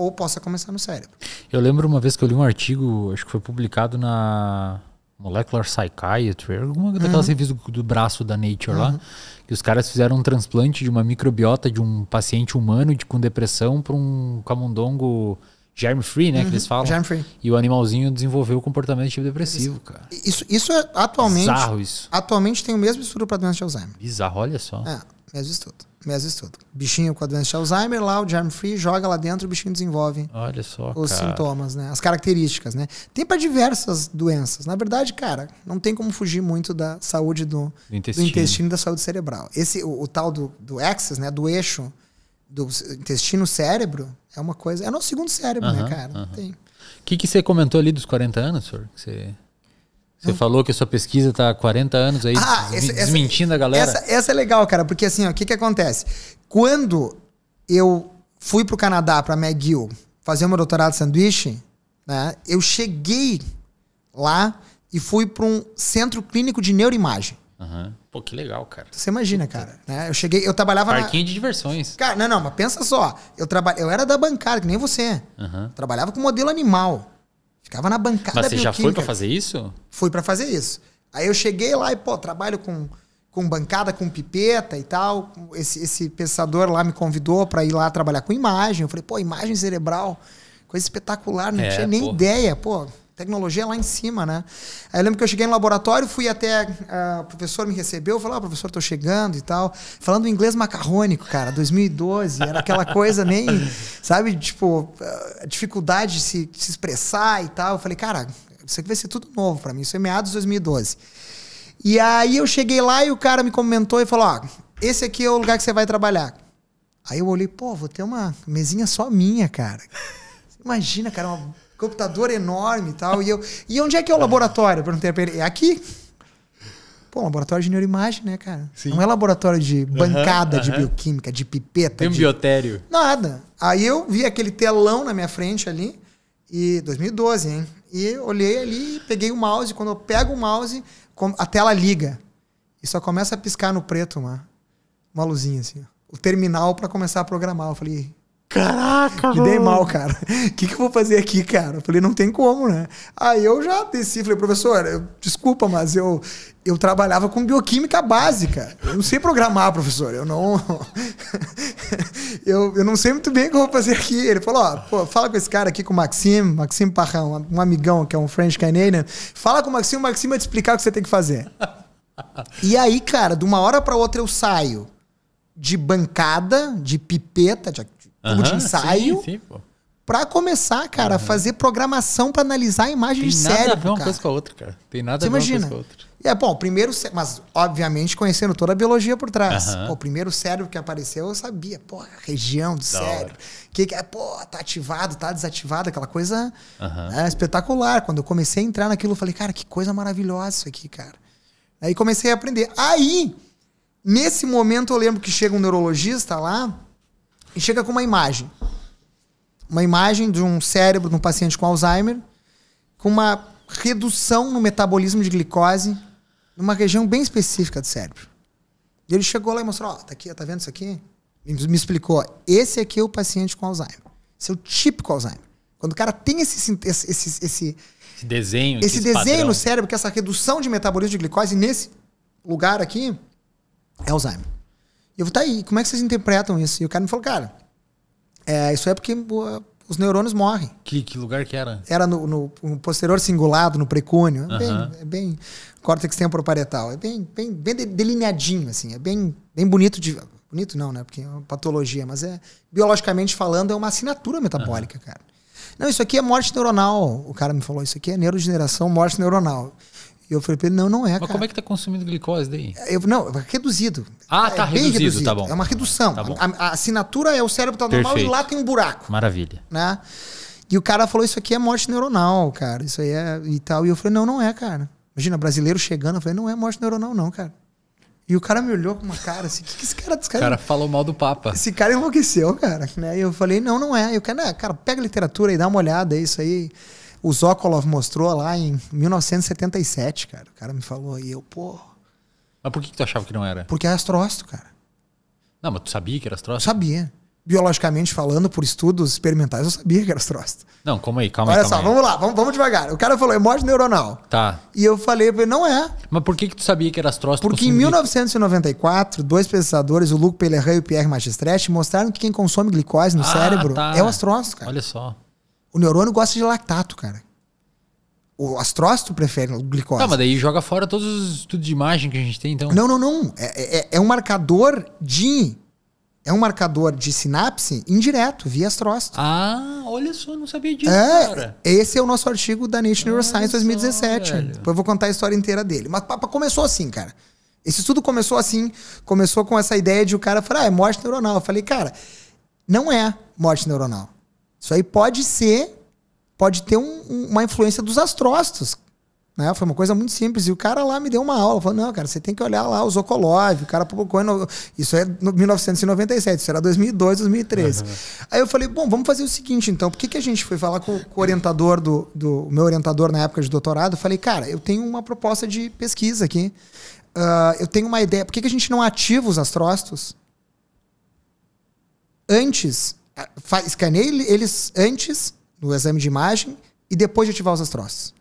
ou possa começar no cérebro. Eu lembro uma vez que eu li um artigo, acho que foi publicado na Molecular Psychiatry, alguma uhum. daquelas uhum. revistas do, do, braço da Nature uhum. lá, que os caras fizeram um transplante de uma microbiota de um paciente humano de, com depressão para um camundongo germ-free, né, uhum. que eles uhum. falam. Germ-free. E o animalzinho desenvolveu o comportamento de tipo depressivo, isso, cara. Isso, isso é, atualmente... Bizarro isso. Atualmente tem o mesmo estudo para doença de Alzheimer. Bizarro, olha só. É, mesmo estudo. Mesmo estudo. Bichinho com a doença de Alzheimer, lá o germ-free joga lá dentro, o bichinho desenvolve Olha só, os cara. sintomas, né? As características, né? Tem para diversas doenças. Na verdade, cara, não tem como fugir muito da saúde do, do intestino. do intestino e da saúde cerebral. Esse, o, o tal do, do axis, né? Do eixo do intestino-cérebro é uma coisa... É nosso segundo cérebro, uh -huh, né, cara? Uh -huh. O que, que você comentou ali dos 40 anos, senhor? Que você... Você falou que a sua pesquisa está há 40 anos aí ah, essa, desmentindo a galera. Essa, essa, é legal, cara, porque assim, o que, que acontece? Quando eu fui para o Canadá, para McGill, fazer meu doutorado de sanduíche, né, eu cheguei lá e fui para um centro clínico de neuroimagem. Uhum. Pô, que legal, cara. Você imagina, cara. Né? Eu cheguei, eu trabalhava Parquinho na... de diversões. Cara, não, não, mas pensa só. Eu, traba... eu era da bancada, que nem você. Uhum. Trabalhava com modelo animal. Ficava na bancada Mas você já foi para fazer isso? Fui para fazer isso. Aí eu cheguei lá e, pô, trabalho com, com bancada, com pipeta e tal. Esse, esse pensador lá me convidou para ir lá trabalhar com imagem. Eu falei, pô, imagem cerebral, coisa espetacular, não é, tinha nem ideia, pô tecnologia é lá em cima, né? Aí eu lembro que eu cheguei no laboratório, fui até. Uh, o professor me recebeu, falou: ah, professor, tô chegando e tal. Falando inglês macarrônico, cara, 2012. Era aquela coisa nem, sabe, tipo, ah, dificuldade de se, de se expressar e tal. Eu falei, cara, isso aqui vai ser tudo novo para mim. Isso é meados de 2012. E aí eu cheguei lá e o cara me comentou e falou: ó, esse aqui é o lugar que você vai trabalhar. Aí eu olhei, pô, vou ter uma mesinha só minha, cara. Imagina, cara, uma computador enorme e tal. E eu, e onde é que é o laboratório? Eu perguntei pra ele, é aqui. Pô, laboratório de neuroimagem, né, cara? Sim. Não é laboratório de bancada uhum, de uhum. bioquímica, de pipeta. Tem um de... biotério. Nada. Aí eu vi aquele telão na minha frente ali, e 2012, hein? E olhei ali, peguei o mouse. Quando eu pego o mouse, a tela liga. E só começa a piscar no preto uma, uma luzinha, assim. O terminal para começar a programar. Eu falei, Caraca, Me dei mal, cara. O que, que eu vou fazer aqui, cara? Eu falei, não tem como, né? Aí eu já desci, falei, professor, eu, desculpa, mas eu, eu trabalhava com bioquímica básica. Eu não sei programar, professor. Eu não. eu, eu não sei muito bem o que eu vou fazer aqui. Ele falou: ó, pô, fala com esse cara aqui, com o Maxim, Maxim Parrão, um amigão que é um French Canadian. Fala com o Maxim, o Maxim vai te explicar o que você tem que fazer. e aí, cara, de uma hora para outra eu saio de bancada, de pipeta, de como de ensaio. Sim, sim, Pra começar, cara, uhum. fazer programação para analisar a imagem Tem de cérebro. Tem nada a ver uma coisa com a outra, cara. Tem nada Você a ver imagina? uma coisa com a outra. É, bom, primeiro, mas obviamente conhecendo toda a biologia por trás. Uhum. Pô, o primeiro cérebro que apareceu, eu sabia, pô, região do da cérebro. O que, que é, pô, tá ativado, tá desativado, aquela coisa uhum. né, espetacular. Quando eu comecei a entrar naquilo, eu falei, cara, que coisa maravilhosa isso aqui, cara. Aí comecei a aprender. Aí, nesse momento, eu lembro que chega um neurologista lá, e chega com uma imagem. Uma imagem de um cérebro de um paciente com Alzheimer com uma redução no metabolismo de glicose numa região bem específica do cérebro. E ele chegou lá e mostrou, ó, oh, tá aqui, tá vendo isso aqui? E me explicou, esse aqui é o paciente com Alzheimer. Esse é o típico Alzheimer. Quando o cara tem esse, esse, esse, esse, esse desenho, esse, esse desenho padrão. no cérebro, que é essa redução de metabolismo de glicose nesse lugar aqui, é Alzheimer. Eu vou tá aí, como é que vocês interpretam isso? E o cara me falou, cara, é, isso é porque os neurônios morrem. Que, que lugar que era? Era no, no, posterior cingulado, no precônio. É, é bem, córtex é bem córtex É bem, bem, bem delineadinho, assim. É bem, bem bonito de... Bonito não, né? Porque é uma patologia, mas é... Biologicamente falando, é uma assinatura metabólica, uhum. cara. Não, isso aqui é morte neuronal. O cara me falou, isso aqui é neurodegeneração, morte neuronal eu falei ele, não, não é. Mas cara. como é que tá consumindo glicose daí? Eu, não, é reduzido. Ah, é tá é reduzido, reduzido, tá bom. É uma redução. Tá a, a, assinatura é o cérebro tá normal Perfeito. e lá tem um buraco. Maravilha. Né? E o cara falou, isso aqui é morte neuronal, cara. Isso aí é e tal. E eu falei, não, não é, cara. Imagina, brasileiro chegando, eu falei, não é morte neuronal, não, cara. E o cara me olhou com uma cara assim, o que, que esse cara... Esse cara, falou mal do Papa. Esse cara enlouqueceu, cara. Né? E eu falei, não, não é. E o cara, cara, pega a literatura e dá uma olhada, é isso aí. O Zokolov mostrou lá em 1977, cara. O cara me falou e eu, pô. Mas por que, que tu achava que não era? Porque era astrócito, cara. Não, mas tu sabia que era astrócito? Sabia. Biologicamente falando, por estudos experimentais, eu sabia que era astrócito. Não, calma aí, calma Olha aí. Olha só, aí. vamos lá, vamos, vamos, devagar. O cara falou hemorragia é neuronal. Tá. E eu falei, não é. Mas por que, que tu sabia que era astrócito? Porque consumir? em 1994, dois pesquisadores, o Luc Pellerin e o Pierre Magistretti, mostraram que quem consome glicose no ah, cérebro tá. é o astrócito, cara. Olha só. O neurônio gosta de lactato, cara. O astrócito prefere glicose. Tá, mas daí joga fora todos os estudos de imagem que a gente tem, então. Não, não, não. É, é, é um marcador de. É um marcador de sinapse indireto, via astrócito. Ah, olha só, não sabia disso, é, cara. Esse é o nosso artigo da Nature Neuroscience olha 2017. Só, Depois eu vou contar a história inteira dele. Mas papa, começou assim, cara. Esse estudo começou assim, começou com essa ideia de o cara falar, ah, é morte neuronal. Eu falei, cara, não é morte neuronal. Isso aí pode ser, pode ter um, uma influência dos astrócitos. Né? Foi uma coisa muito simples. E o cara lá me deu uma aula. Falou, não, cara, você tem que olhar lá o Zokolov. O cara publicou... Isso é no 1997. Isso era 2002, 2013. Uhum. Aí eu falei, bom, vamos fazer o seguinte, então. Por que, que a gente foi falar com, com o orientador do, do... meu orientador na época de doutorado. Eu falei, cara, eu tenho uma proposta de pesquisa aqui. Uh, eu tenho uma ideia. Por que, que a gente não ativa os astrócitos? Antes ah, escaneie eles antes no exame de imagem e depois de ativar os astroces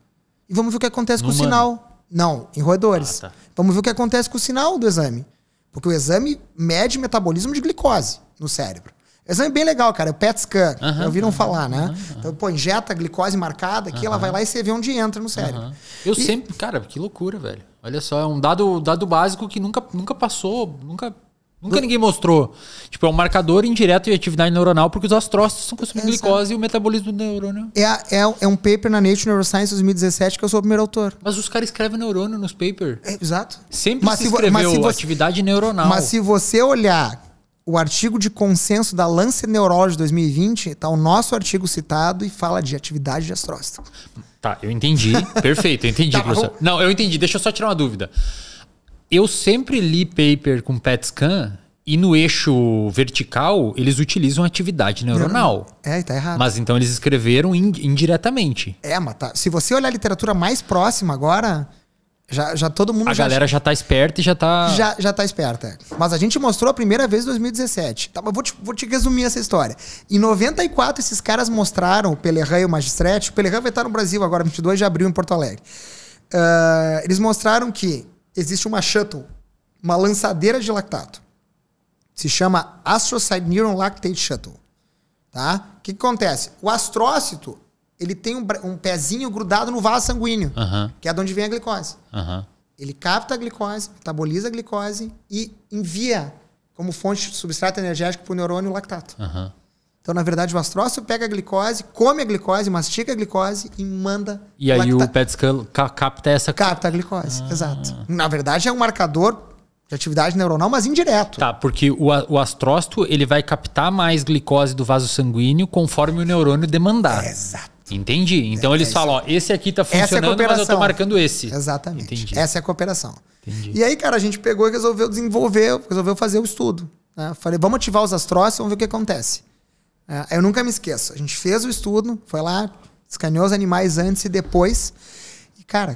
E vamos ver o que acontece no com humano. o sinal. Não, em roedores. Ah, tá. Vamos ver o que acontece com o sinal do exame. Porque o exame mede metabolismo de glicose no cérebro. exame bem legal, cara. É o PET scan. Uh -huh, ouviram uh -huh, falar, né? Uh -huh. Então, pô, injeta a glicose marcada aqui, ela vai lá e você vê onde entra no cérebro. Eu e... sempre... Cara, que loucura, velho. Olha só, é um dado, dado básico que nunca, nunca passou, nunca Nunca ninguém mostrou. Tipo, é um marcador indireto de atividade neuronal, porque os astrócitos estão consumindo Exato. glicose e o metabolismo do neurônio. É, é, é um paper na Nature Neuroscience 2017 que eu sou o primeiro autor. Mas os caras escrevem neurônio nos papers. É, exato. Sempre mas se escreveu se você, atividade neuronal. Mas se você olhar o artigo de consenso da Lancet Neurology 2020, tá o nosso artigo citado e fala de atividade de astrócito. Tá, eu entendi. Perfeito, eu entendi, tá, professor. Não, eu entendi. Deixa eu só tirar uma dúvida eu sempre li paper com PET scan e no eixo vertical eles utilizam atividade neuronal. É, tá errado. Mas então eles escreveram indiretamente. É, mas tá. se você olhar a literatura mais próxima agora, já, já todo mundo. A já galera acha... já tá esperta e já tá. Já, já tá esperta. É. Mas a gente mostrou a primeira vez em 2017. Tá, mas vou te, vou te resumir essa história. Em 94, esses caras mostraram o Pelerran e o Magistrete. O Pelerran vai estar no Brasil agora, 22 de abril, em Porto Alegre. Uh, eles mostraram que existe uma shuttle, uma lançadeira de lactato. Se chama astrocyte neuron lactate shuttle. Tá? O que, que acontece? O astrócito ele tem um, um, pezinho grudado no vaso sanguíneo, que é de onde vem a glicose. Ele capta a glicose, metaboliza a glicose e envia como fonte de substrato energético para o neurônio lactato. Então, na verdade, o astrócito pega a glicose, come a glicose, mastiga a glicose e manda. E aí lacta... o PET scan capta essa. Capta a glicose, ah. exato. Na verdade, é um marcador de atividade neuronal, mas indireto. Tá, porque o, o astrócito ele vai captar mais glicose do vaso sanguíneo conforme o neurônio demandar. exato. Entendi. Então é, eles é falam, ó, esse aqui tá é funcionando, é mas eu tô marcando esse. Exatamente. Entendi. Essa é a cooperação. Entendi. E aí, cara, a gente pegou e resolveu desenvolver, resolveu fazer o estudo. Né? Falei, vamos ativar os astrócitos, vamos ver o que acontece. Ah, eu nunca me esqueço. A gente fez o estudo, foi lá, escaneou os animais antes e depois. E, cara,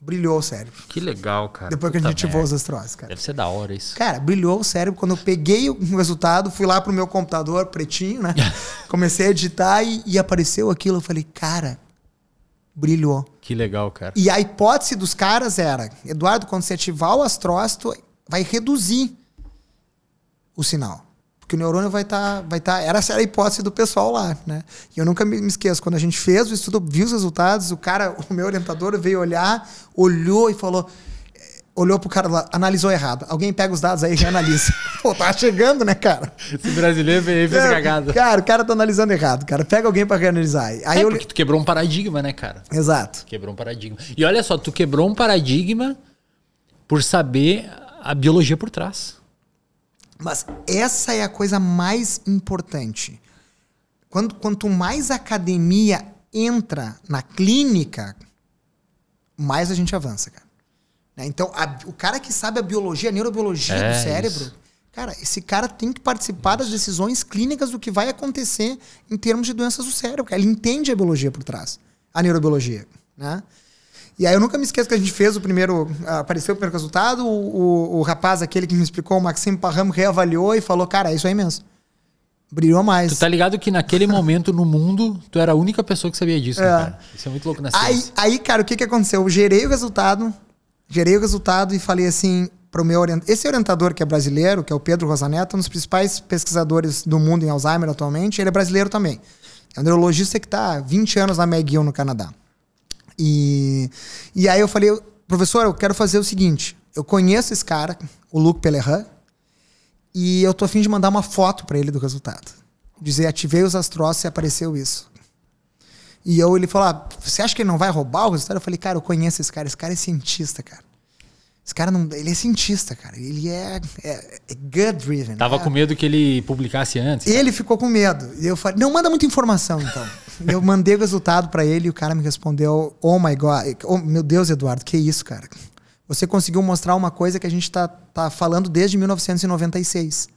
brilhou o cérebro. Que legal, cara. Depois Puta que a gente ativou os astróis, cara. Deve ser da hora isso. Cara, brilhou o cérebro. Quando eu peguei o resultado, fui lá pro meu computador pretinho, né? Comecei a editar e, e apareceu aquilo. Eu falei, cara, brilhou. Que legal, cara. E a hipótese dos caras era, Eduardo, quando você ativar o astrócito, vai reduzir o sinal. Porque o neurônio vai estar. Tá, vai tá, era era a hipótese do pessoal lá, né? E eu nunca me esqueço, quando a gente fez o estudo, viu os resultados, o cara, o meu orientador veio olhar, olhou e falou. Eh, olhou pro cara lá, analisou errado. Alguém pega os dados aí e reanalisa. Pô, tá chegando, né, cara? Esse brasileiro veio fez cagada. Cara, o cara tá analisando errado, cara. Pega alguém pra reanalisar. Aí é eu... porque tu quebrou um paradigma, né, cara? Exato. Quebrou um paradigma. E olha só, tu quebrou um paradigma por saber a biologia por trás. Mas essa é a coisa mais importante. Quando, quanto mais academia entra na clínica, mais a gente avança, cara. Né? Então, a, o cara que sabe a biologia, a neurobiologia é do cérebro, isso. cara, esse cara tem que participar das decisões clínicas do que vai acontecer em termos de doenças do cérebro. Ele entende a biologia por trás, a neurobiologia, né? E aí eu nunca me esqueço que a gente fez o primeiro. Ah, apareceu o primeiro resultado, o, o, o rapaz, aquele que me explicou, o Maxime Parram, reavaliou e falou: cara, é isso é imenso. Brilhou mais. Tu tá ligado que naquele momento no mundo, tu era a única pessoa que sabia disso, né, é. né, cara? Isso é muito louco na aí, aí, cara, o que que aconteceu? Eu gerei o resultado, gerei o resultado e falei assim pro meu orientador. Esse orientador que é brasileiro, que é o Pedro Rosaneto, um dos principais pesquisadores do mundo em Alzheimer atualmente, ele é brasileiro também. É um neurologista que tá há 20 anos na McGill, no Canadá. E, e aí eu falei, professor, eu quero fazer o seguinte. Eu conheço esse cara, o Luke Pelerran, e eu tô afim de mandar uma foto para ele do resultado. Dizer, ativei os astros e apareceu isso. E eu, ele falou, ah, você acha que ele não vai roubar o resultado? Eu falei, cara, eu conheço esse cara, esse cara é cientista, cara. Esse cara não. Ele é cientista, cara. Ele é, é, é gut-driven. Tava é. com medo que ele publicasse antes. Né? Ele ficou com medo. E eu falei, não manda muita informação, então. eu mandei o resultado para ele e o cara me respondeu: Oh my God. Oh, meu Deus, Eduardo, que isso, cara? Você conseguiu mostrar uma coisa que a gente tá, tá falando desde 1996.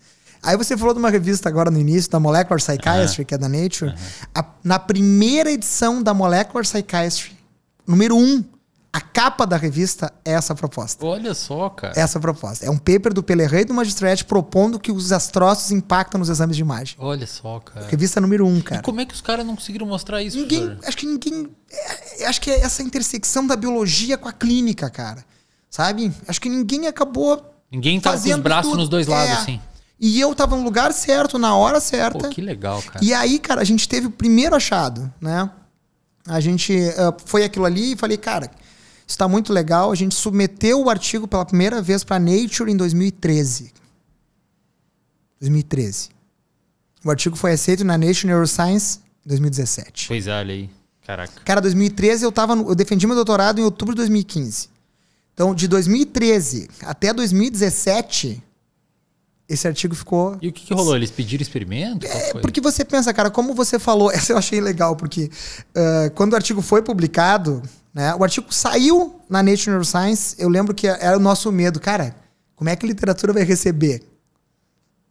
Aí você falou de uma revista agora no início, da Molecular Psychiatry, uhum. que é da Nature. Uhum. A, na primeira edição da Molecular Psychiatry, número um, a capa da revista é essa proposta. Olha só, cara. Essa proposta. É um paper do Pelerrey e do Magistrate propondo que os astroços impactam nos exames de imagem. Olha só, cara. Revista número um, cara. E como é que os caras não conseguiram mostrar isso, Ninguém. Professor? Acho que ninguém. É, acho que é essa intersecção da biologia com a clínica, cara. Sabe? Acho que ninguém acabou. Ninguém tava com os braços tudo. nos dois lados, é. assim. E eu tava no lugar certo, na hora certa. Pô, que legal, cara. E aí, cara, a gente teve o primeiro achado, né? A gente uh, foi aquilo ali e falei, cara, está muito legal. A gente submeteu o artigo pela primeira vez para Nature em 2013. 2013. O artigo foi aceito na Nature Neuroscience em 2017. Pois é, olha aí. Caraca. Cara, 2013 eu tava no, eu defendi meu doutorado em outubro de 2015. Então, de 2013 até 2017, esse artigo ficou. E o que, que rolou? Eles pediram experimento? É, porque você pensa, cara, como você falou, essa eu achei legal, porque uh, quando o artigo foi publicado, né? O artigo saiu na Nature Neuroscience, eu lembro que era o nosso medo. Cara, como é que a literatura vai receber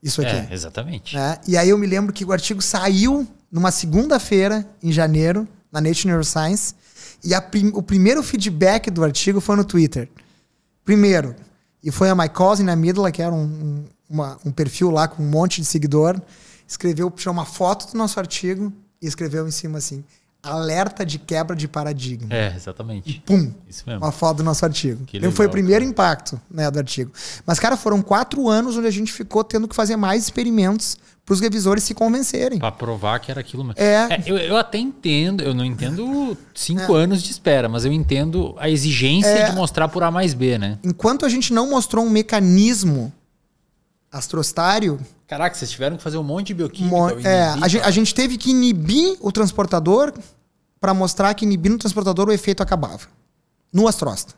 isso é, aqui? É, exatamente. Né? E aí eu me lembro que o artigo saiu numa segunda-feira, em janeiro, na Nature Neuroscience, e prim o primeiro feedback do artigo foi no Twitter. Primeiro, e foi a My Cousin, na Midla, que era um, um, uma, um perfil lá com um monte de seguidor, escreveu, tirou uma foto do nosso artigo e escreveu em cima assim: alerta de quebra de paradigma. É, exatamente. E pum! Isso mesmo. Uma foto do nosso artigo. Que legal, foi o primeiro cara. impacto né, do artigo. Mas, cara, foram quatro anos onde a gente ficou tendo que fazer mais experimentos para os revisores se convencerem. Para provar que era aquilo mesmo. É. é eu, eu, até entendo, eu não entendo cinco é. anos de espera, mas eu entendo a exigência é. de mostrar por A mais B, né? Enquanto a gente não mostrou um mecanismo astrostário. Caraca, vocês tiveram que fazer um monte de bioquímica. É, inibir, é, a gente, a, gente teve que inibir o transportador para mostrar que inibindo o transportador o efeito acabava. No astrócito.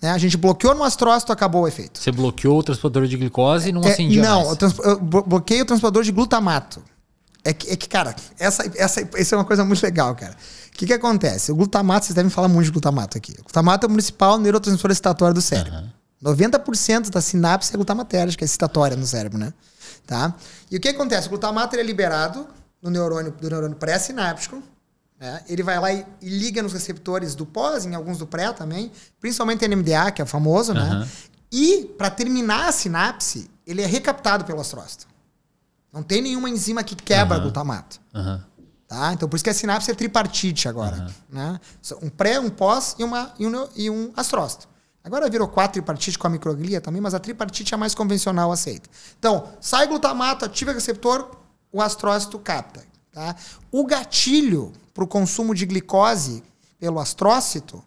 É, a gente bloqueou no astrócito, acabou o efeito. Você bloqueou o transportador de glicose e não é, acendia Não, mais. eu bloqueei o transportador de glutamato. É que, é que cara, essa, essa, essa é uma coisa muito legal, cara. O que, que acontece? O glutamato, vocês devem falar muito de glutamato aqui. O glutamato é o principal neurotransmissor excitatório do cérebro. Uhum. 90% da sinapse é glutamatérgica, é excitatória no cérebro, né? Tá? E o que acontece? O glutamato é liberado no neurônio, do neurônio pré-sináptico, né? ele vai lá e, e, liga nos receptores do pós, em alguns do pré também, principalmente NMDA, que é o famoso, uhum. né? E, para terminar a sinapse, ele é recaptado pelo astrócito. Não tem nenhuma enzima que quebra uhum. glutamato. Uhum. Tá? Então, por isso que a sinapse é tripartite agora. Né? Um pré, um pós e, uma, e, um, e um astrócito. Agora virou quatro-partite com a microglia também, mas a tripartite é a mais convencional aceita. Então, sai glutamato, ativa o receptor, o astrócito capta. Tá? O gatilho para o consumo de glicose pelo astrócito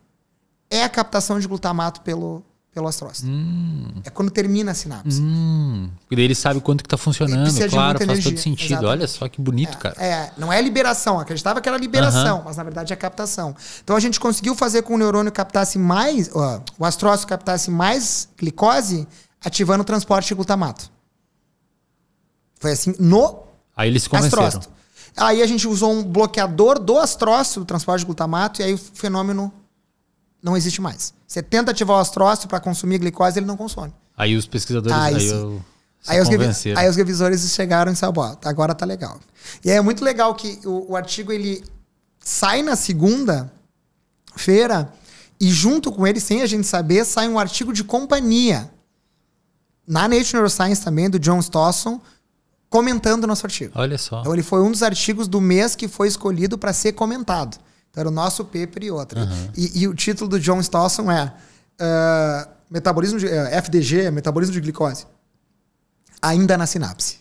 é a captação de glutamato pelo pelo astrócito. Hum. É quando termina a sinapse. Hum. E daí ele sabe quanto que está funcionando, claro, faz energia. todo sentido. Exatamente. Olha só que bonito, é, cara. É, não é liberação, acreditava que era liberação, uhum. mas na verdade é captação. Então a gente conseguiu fazer com o neurônio captasse mais, ó, o astrócito captasse mais glicose, ativando o transporte de glutamato. Foi assim, no Aí eles se convenceram. Astrócito. Aí a gente usou um bloqueador do astrócito, do transporte de glutamato, e aí o fenômeno não existe mais. Você é tenta ativar o astrócito para consumir glicose, ele não consome. Aí os pesquisadores. Aí, aí, eu, aí, os, aí os, revisores chegaram e disseram, agora tá legal. E aí é muito legal que o, o artigo ele sai na segunda-feira e junto com ele, sem a gente saber, sai um artigo de companhia na Nature Neuroscience também, do John Stosson, comentando o nosso artigo. Olha só. Então ele foi um dos artigos do mês que foi escolhido para ser comentado. Então era o nosso paper e outra. Uhum. E, e, o título do John Stossel é uh, metabolismo de, uh, eh, FDG, metabolismo de glicose, ainda na sinapse.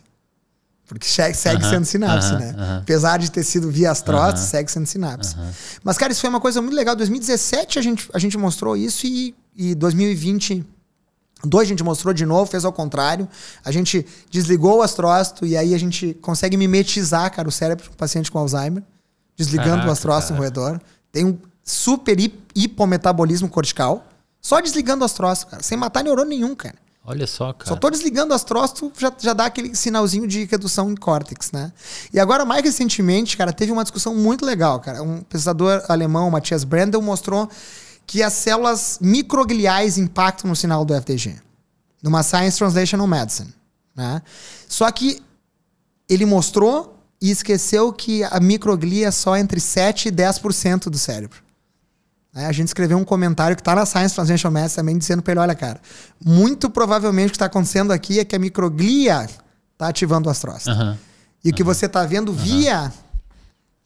Porque segue uhum. sendo sinapse, uhum. né? Apesar de ter sido via astrotes, segue sendo sinapse. Mas, cara, isso foi uma coisa muito legal. 2017 a gente, a gente mostrou isso e, e 2020 Dois, a gente mostrou de novo, fez ao contrário. A gente desligou o astrócito e aí a gente consegue mimetizar, cara, o cérebro do paciente com Alzheimer desligando caraca, o astrócito caraca. ao redor. Tem um super hipometabolismo cortical. Só desligando o astrócito, cara. Sem matar neurônio nenhum, cara. Olha só, cara. Só tô desligando o astrócito, já, já dá aquele sinalzinho de redução em córtex, né? E agora, mais recentemente, cara, teve uma discussão muito legal, cara. Um pesquisador alemão, Matthias Brandel, mostrou que as células microgliais impactam no sinal do FDG. Numa Science Translational Medicine. Né? Só que ele mostrou e esqueceu que a microglia é só entre 7 e 10% do cérebro. Né? A gente escreveu um comentário que está na Science Translational Medicine também dizendo para ele, olha cara, muito provavelmente o que está acontecendo aqui é que a microglia está ativando o astrócito. Uhum. E o uhum. que você está vendo via uhum.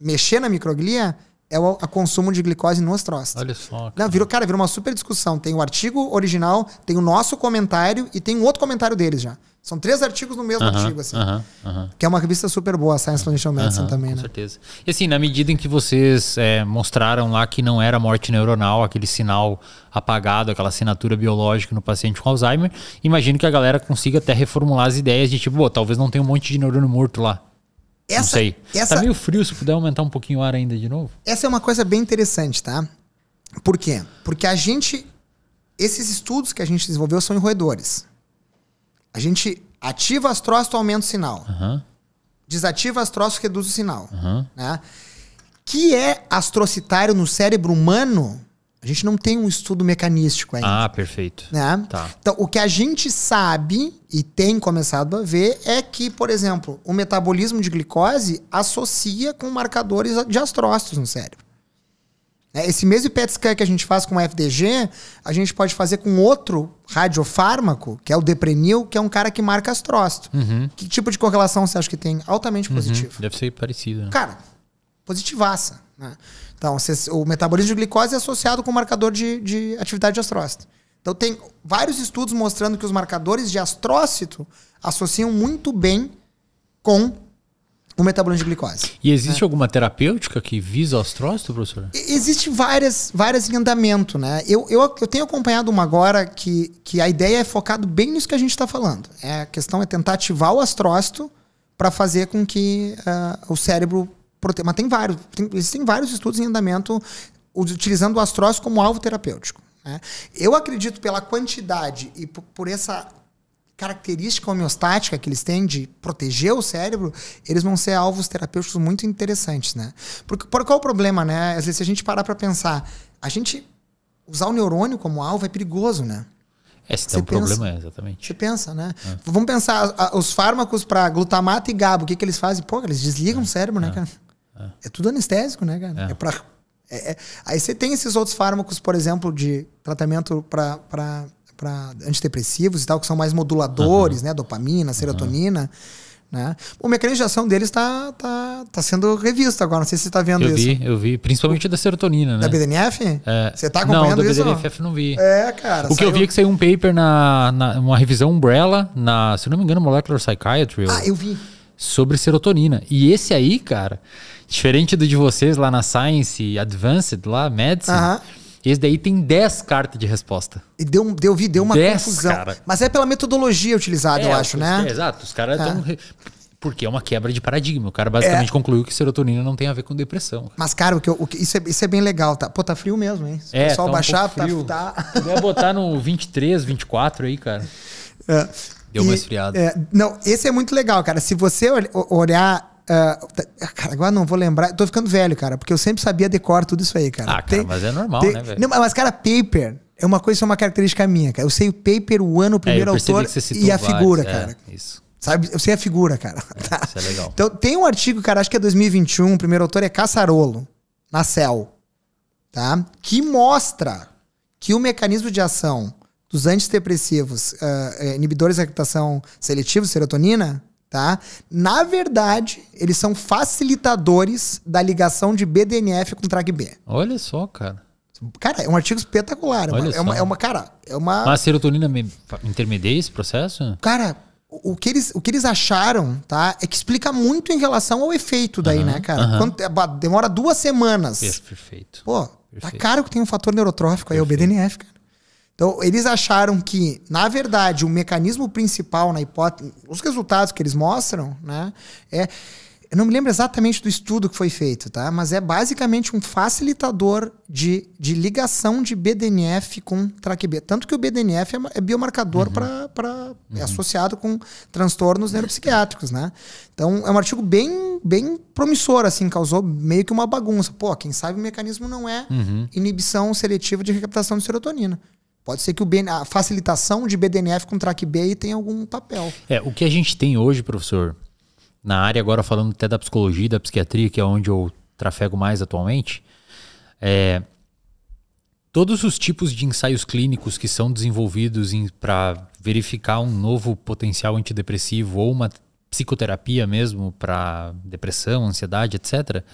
mexer na microglia é o consumo de glicose nos troços. Olha só. Cara. Não, virou, cara, virou uma super discussão. Tem o artigo original, tem o nosso comentário e tem um outro comentário deles já. São três artigos no mesmo uh -huh, artigo, assim. Uh -huh, uh -huh. Que é uma revista super boa, a Science Foundational Medicine também, com né? Com certeza. E assim, na medida em que vocês é, mostraram lá que não era morte neuronal, aquele sinal apagado, aquela assinatura biológica no paciente com Alzheimer, imagino que a galera consiga até reformular as ideias de tipo, talvez não tenha um monte de neurônio morto lá. Essa, não sei. Tá essa, tá meio frio, se puder aumentar um pouquinho o ar ainda de novo. Essa é uma coisa bem interessante, tá? Por quê? Porque a gente. Esses estudos que a gente desenvolveu são em roedores. A gente ativa as troças, tu aumenta o sinal. Uhum. Desativa as troças, reduz o sinal. Uhum. Né? Que é astrocitário no cérebro humano a gente não tem um estudo mecanístico ainda. Ah, perfeito. Né? Tá. Então, o que a gente sabe e tem começado a ver é que, por exemplo, o metabolismo de glicose associa com marcadores de astrócitos no cérebro. É, esse mesmo PET scan que a gente faz com o FDG, a gente pode fazer com outro radiofármaco, que é o deprenil, que é um cara que marca astrócito. Uhum. Que tipo de correlação você acha que tem? Altamente uhum. positivo. Deve ser parecido. Né? Cara, positivaça. Né? Então, o metabolismo de glicose é associado com o marcador de, de atividade de astrócito. Então, tem vários estudos mostrando que os marcadores de astrócito associam muito bem com o metabolismo de glicose. E existe é. alguma terapêutica que visa o astrócito, professor? Existem várias, várias em andamento, né? Eu, eu, eu tenho acompanhado uma agora que, que a ideia é focado bem nisso que a gente está falando. É, a questão é tentar ativar o astrócito para fazer com que uh, o cérebro mas tem vários, tem, existem vários estudos em andamento utilizando o astrócio como alvo terapêutico. Né? Eu acredito pela quantidade e por, por essa característica homeostática que eles têm de proteger o cérebro, eles vão ser alvos terapêuticos muito interessantes, né? Porque por qual o problema, né? Às vezes se a gente parar para pensar, a gente usar o neurônio como alvo é perigoso, né? Esse é o pensa, problema, exatamente. Você pensa, né? É. Vamos pensar os fármacos para glutamato e GABA, o que, que eles fazem? Pô, eles desligam é. o cérebro, né, é. cara? É. tudo anestésico, né, cara? É, é pra. É, é, aí você tem esses outros fármacos, por exemplo, de tratamento para antidepressivos e tal, que são mais moduladores, uhum. né? Dopamina, serotonina. Uhum. Né? O mecanismo de ação deles está tá, tá sendo revisto agora. Não sei se você está vendo eu isso. Eu vi, eu vi. Principalmente o, da serotonina, né? Da BDNF? É. Você está acompanhando não, isso? Não, da BDNF não vi. É, cara. O saiu... que eu vi é que saiu um paper na, na, uma revisão Umbrella, na, se não me engano, Molecular Psychiatry. Ah, eu vi. Sobre serotonina. E esse aí, cara... Diferente do de vocês lá na Science Advanced, lá, Medicine. Esse daí tem 10 cartas de resposta. E deu, deu, deu uma dez, confusão. Cara. Mas é pela metodologia utilizada, é, eu acho, os, né? É, exato. Os caras estão. É. Porque é uma quebra de paradigma. O cara basicamente é. concluiu que serotonina não tem a ver com depressão. Mas, cara, o que, eu, o que isso, é, isso é bem legal, tá? Pô, tá frio mesmo, hein? Se é, o pessoal tá baixar, um tá frio. tá. Vai botar no 23, 24 aí, cara. É. Deu e, mais friado. É, não, esse é muito legal, cara. Se você olhar Uh, cara, agora não vou lembrar. Tô ficando velho, cara, porque eu sempre sabia decorar tudo isso aí, cara. Ah, cara, tem, mas é normal, tem, né, velho? Não, mas, cara, paper é uma coisa, é uma característica minha, cara. Eu sei o paper, o ano, o é, primeiro é, autor e a figura, vários, é, cara. É, isso. Sabe? Eu sei a figura, cara. Tá? Isso é tá. legal. Então, tem um artigo, cara, acho que é 2021, o primeiro autor é Caçarolo, na Cell, tá? Que mostra que o mecanismo de ação dos antidepressivos, uh, inibidores da excitação seletiva, serotonina, Tá? Na verdade, eles são facilitadores da ligação de BDNF com TracB. Olha só, cara. Cara, é um artigo espetacular. É Olha é uma, só. é, uma, cara, é uma. Mas a serotonina intermedia esse processo? Cara, o que eles, o que eles acharam, tá? É que explica muito em relação ao efeito daí, uhum, né, cara? Uhum. Quando, é, demora duas semanas. Perfeito. Pô, tá perfeito. tá caro que tem um fator neurotrófico aí, é o BDNF, cara. Então, eles acharam que, na verdade, o mecanismo principal na hipótese, os resultados que eles mostram, né, é eu não me lembro exatamente do estudo que foi feito, tá? Mas é basicamente um facilitador de, de ligação de BDNF com TracB. Tanto que o BDNF é, é biomarcador uhum. para. É uhum. É associado com transtornos neuropsiquiátricos, né? Então é um artigo bem, bem promissor, assim, causou meio que uma bagunça. Pô, quem sabe o mecanismo não é uhum. inibição seletiva de recaptação de serotonina. Pode ser que o BN, a facilitação de BDNF com track B tenha algum papel. É, o que a gente tem hoje, professor, na área agora falando até da psicologia e da psiquiatria, que é onde eu trafego mais atualmente, é, todos os tipos de ensaios clínicos que são desenvolvidos para verificar um novo potencial antidepressivo ou uma psicoterapia mesmo para depressão, ansiedade, etc.,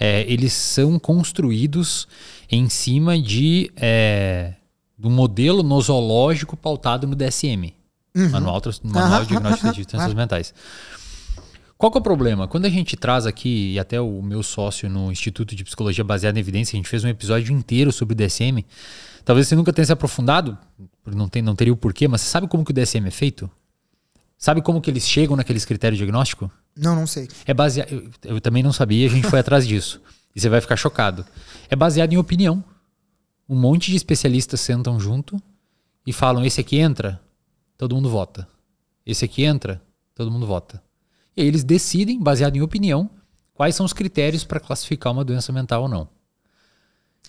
é, eles são construídos em cima de é, do modelo nosológico pautado no DSM, uhum. Manual, Manual de Diagnóstico de Doenças Mentais. Qual é o problema? Quando a gente traz aqui, e até o meu sócio no Instituto de Psicologia Baseada em Evidência, a gente fez um episódio inteiro sobre o DSM. Talvez você nunca tenha se aprofundado, não, tem, não teria o porquê, mas você sabe como que o DSM é feito? Sabe como que eles chegam naqueles critérios diagnóstico? Não, não sei. É baseado. Eu, eu também não sabia, a gente foi atrás disso. E você vai ficar chocado. É baseado em opinião um monte de especialistas sentam junto e falam: esse aqui entra, todo mundo vota. Esse aqui entra, todo mundo vota. E aí eles decidem, baseado em opinião, quais são os critérios para classificar uma doença mental ou não.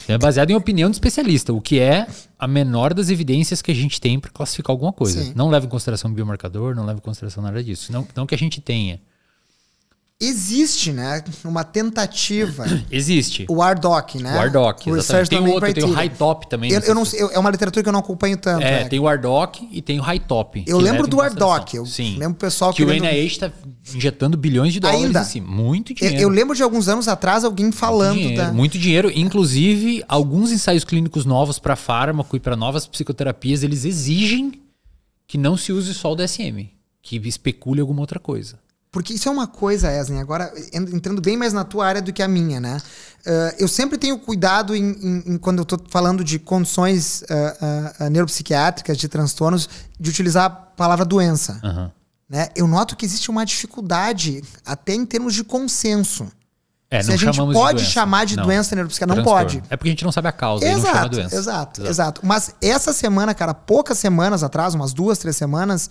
Então, é baseado em opinião de especialista, o que é a menor das evidências que a gente tem para classificar alguma coisa. Sim. Não leva em consideração biomarcador, não leva em consideração nada disso. Não, não que a gente tenha. Existe, né? Uma tentativa. Existe. O Ardoc, né? O Ardoc, exatamente. Tem outro, tem o High Top também. Eu, eu não, eu, é uma literatura que eu não acompanho tanto. É, né? tem o Ardoc e tem o High Top. Eu é lembro do Ardoc. Eu Sim. lembro o pessoal que... Que querendo... o NIH está injetando bilhões de dólares Ainda. em Muito dinheiro. Eu, eu, lembro de alguns anos atrás alguém falando... Muito dinheiro, da... muito dinheiro. Inclusive, alguns ensaios clínicos novos para fármaco e para novas psicoterapias, eles exigem que não se use só o DSM. Que especule alguma outra coisa. Porque isso é uma coisa, Eslen, agora entrando bem mais na tua área do que a minha, né? Uh, eu sempre tenho cuidado em, em, em quando eu estou falando de condições uh, uh, neuropsiquiátricas, de transtornos, de utilizar a palavra doença. Uhum. Né? Eu noto que existe uma dificuldade, até em termos de consenso. É, Se a gente pode de chamar de não. doença neuropsiquiátrica, não pode. É porque a gente não sabe a causa, exato, não chama doença. Exato, exato, exato. Mas essa semana, cara, poucas semanas atrás, umas duas, três semanas,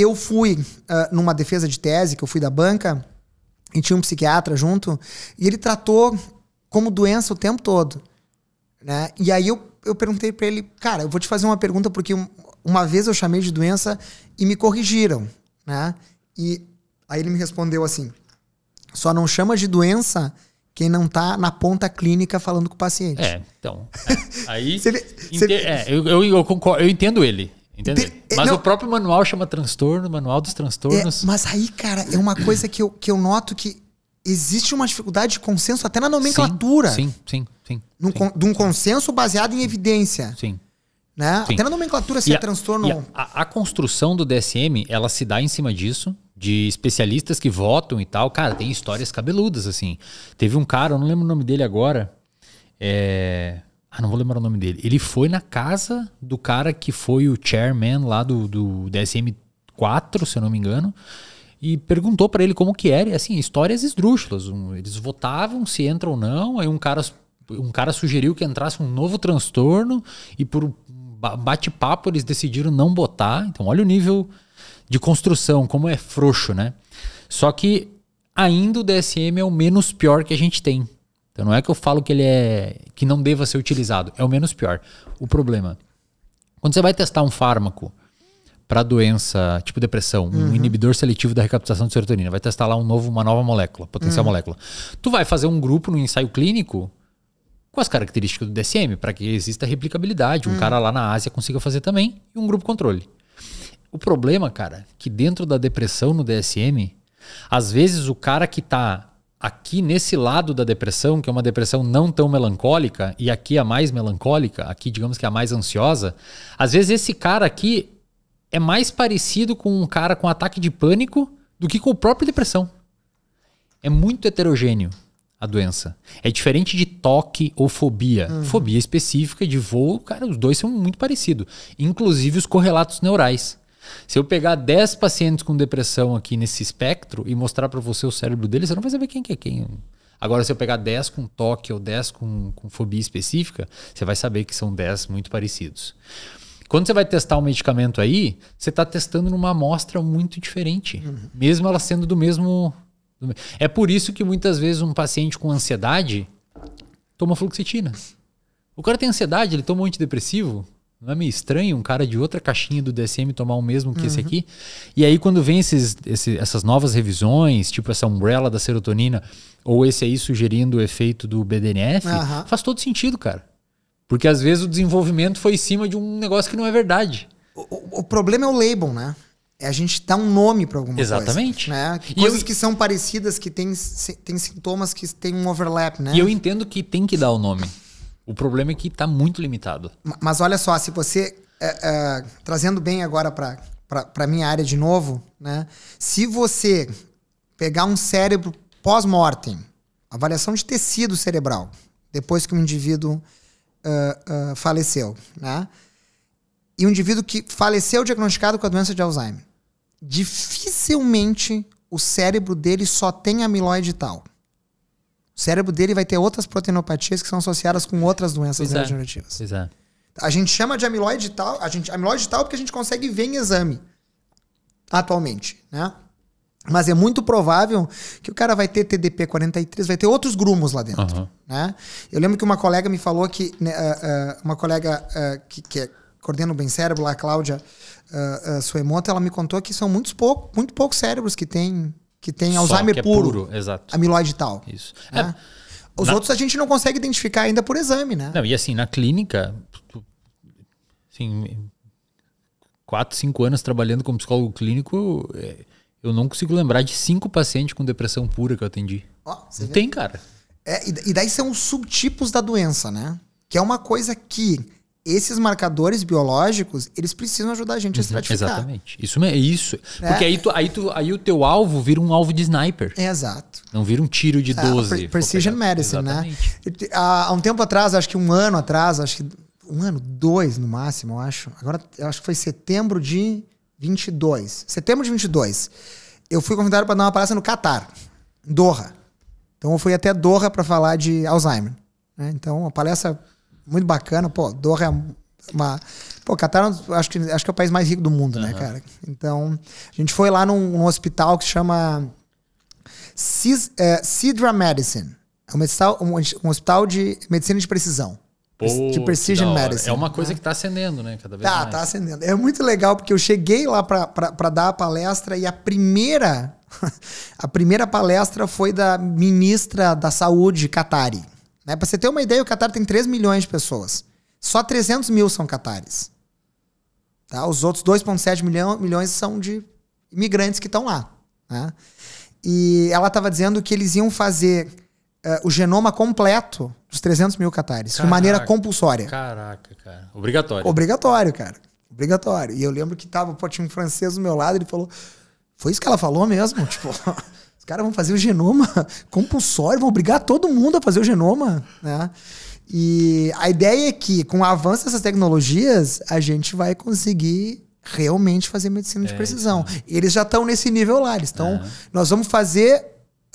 eu fui uh, numa defesa de tese, que eu fui da banca, e tinha um psiquiatra junto, e ele tratou como doença o tempo todo. Né? E aí eu, eu perguntei para ele, cara, eu vou te fazer uma pergunta, porque uma vez eu chamei de doença e me corrigiram. Né? E aí ele me respondeu assim: só não chama de doença quem não está na ponta clínica falando com o paciente. É, então. É, aí. é, eu, eu, eu, concordo, eu entendo ele. Entendeu? De, é, mas não, o próprio manual chama transtorno, manual dos transtornos. É, mas aí, cara, é uma coisa que eu, que eu noto que existe uma dificuldade de consenso até na nomenclatura. Sim, sim, sim. sim, sim de um consenso baseado em evidência. Sim. Né? Sim. Até na nomenclatura se e é a, transtorno. A, a, construção do DSM, ela se dá em cima disso, de especialistas que votam e tal. Cara, tem histórias cabeludas, assim. Teve um cara, eu não lembro o nome dele agora. É... Ah, não vou lembrar o nome dele. Ele foi na casa do cara que foi o chairman lá do, do DSM-4, se eu não me engano, e perguntou para ele como que era. E assim, histórias esdrúxulas. Um, eles votavam se entra ou não, aí um cara, um cara sugeriu que entrasse um novo transtorno e por bate-papo eles decidiram não botar. Então, olha o nível de construção, como é frouxo, né? Só que ainda o DSM é o menos pior que a gente tem. Então não é que eu falo que ele é que não deva ser utilizado, é o menos pior. O problema, quando você vai testar um fármaco para doença tipo depressão, uhum. um inibidor seletivo da recaptação de serotonina, vai testar lá um novo, uma nova molécula, potencial uhum. molécula. Tu vai fazer um grupo no ensaio clínico com as características do DSM para que exista replicabilidade, um uhum. cara lá na Ásia consiga fazer também e um grupo controle. O problema, cara, é que dentro da depressão no DSM, às vezes o cara que tá aqui nesse lado da depressão, que é uma depressão não tão melancólica, e aqui a mais melancólica, aqui digamos que a mais ansiosa, às vezes esse cara aqui é mais parecido com um cara com ataque de pânico do que com a própria depressão. É muito heterogêneo a doença. É diferente de toque ou fobia. Uhum. Fobia específica de voo, cara, os dois são muito parecidos. Inclusive os correlatos neurais. Se eu pegar 10 pacientes com depressão aqui nesse espectro e mostrar para você o cérebro deles, você não vai saber quem que é quem. Agora, se eu pegar 10 com toque ou 10 com, com fobia específica, você vai saber que são 10 muito parecidos. Quando você vai testar um medicamento aí, você está testando numa amostra muito diferente, uhum. mesmo ela sendo do mesmo. É por isso que muitas vezes um paciente com ansiedade toma fluoxetina. O cara tem ansiedade, ele toma um antidepressivo, não é meio estranho um cara de outra caixinha do DSM tomar o mesmo que uhum. esse aqui? E aí, quando vem esses, esse, essas novas revisões, tipo essa umbrella da serotonina, ou esse aí sugerindo o efeito do BDNF, uhum. faz todo sentido, cara. Porque às vezes o desenvolvimento foi em cima de um negócio que não é verdade. O, o problema é o label, né? É a gente dar um nome para alguma Exatamente. coisa. Exatamente. Né? Coisas eu... que são parecidas, que têm tem sintomas que têm um overlap, né? E eu entendo que tem que dar o nome. O problema é que está muito limitado. Mas olha só, se você. É, é, trazendo bem agora para a minha área de novo, né? Se você pegar um cérebro pós-mortem, avaliação de tecido cerebral, depois que o indivíduo uh, uh, faleceu, né? E um indivíduo que faleceu diagnosticado com a doença de Alzheimer. Dificilmente o cérebro dele só tem amiloide tal. O cérebro dele vai ter outras proteinopatias que são associadas com outras doenças pois é. neurodegenerativas. É. A gente chama de amiloide tal, a gente amiloide tal porque a gente consegue ver em exame atualmente, né? Mas é muito provável que o cara vai ter TDP43, vai ter outros grumos lá dentro. Uhum. Né? Eu lembro que uma colega me falou que. Né, uh, uh, uma colega uh, que, que é, coordena o Bem Cérebro, lá, a Cláudia uh, Suemoto, ela me contou que são muitos pouco, muito poucos cérebros que têm que tem Só, Alzheimer é puro, puro, exato. amiloide tal. Isso. Né? É, Os na... outros a gente não consegue identificar ainda por exame, né? Não, e assim, na clínica, assim, 4, 5 anos trabalhando como psicólogo clínico, é, eu não consigo lembrar de cinco pacientes com depressão pura que eu atendi. Oh, não vê? tem, cara. É, e daí são os subtipos da doença, né? Que é uma coisa que esses marcadores biológicos, eles precisam ajudar a gente a uhum, estratificar. Exatamente. Isso é isso. É. Porque aí, tu, aí, tu, aí o teu alvo vira um alvo de sniper. exato. Não vira um tiro de é, 12. Precision Medicine, né? exatamente. né? Há um tempo atrás, acho que um ano atrás, acho que um ano, dois no máximo, eu acho. Agora, eu acho que foi setembro de 22. Setembro de 22. Eu fui convidado para dar uma palestra no Catar, Doha. Então eu fui até Doha para falar de Alzheimer. Né? Então, uma palestra muito bacana. Pô, Doha é uma. Pô, Catar, é acho que, acho que é o país mais rico do mundo, uhum. né, cara? Então, a gente foi lá num, num hospital que se chama Cis, é, Sidra Medicine. É um hospital, um, um hospital de medicina de precisão. Pô, de Precision Medicine. É uma coisa né? que está acendendo, né? Cada vez tá, mais. Tá, acendendo. É muito legal, porque eu cheguei lá para dar a palestra e a primeira. A primeira palestra foi da ministra da Saúde, Qatari. Né? Para você ter uma ideia, o Catar tem 3 milhões de pessoas. Só 300 mil são catares. Tá? Os outros 2,7 milhão, milhões são de imigrantes que estão lá. Né? E ela estava dizendo que eles iam fazer uh, o genoma completo dos 300 mil catares, de maneira compulsória. Caraca, cara. Obrigatório. Obrigatório, cara. Obrigatório. E eu lembro que tava, pô, tinha um francês do meu lado, ele falou: Foi isso que ela falou mesmo? tipo. Cara, vão fazer o genoma compulsório, vão obrigar todo mundo a fazer o genoma, né? E a ideia é que, com o avanço dessas tecnologias, a gente vai conseguir realmente fazer medicina de é, precisão. É. Eles já estão nesse nível lá. Eles estão. É. Nós vamos fazer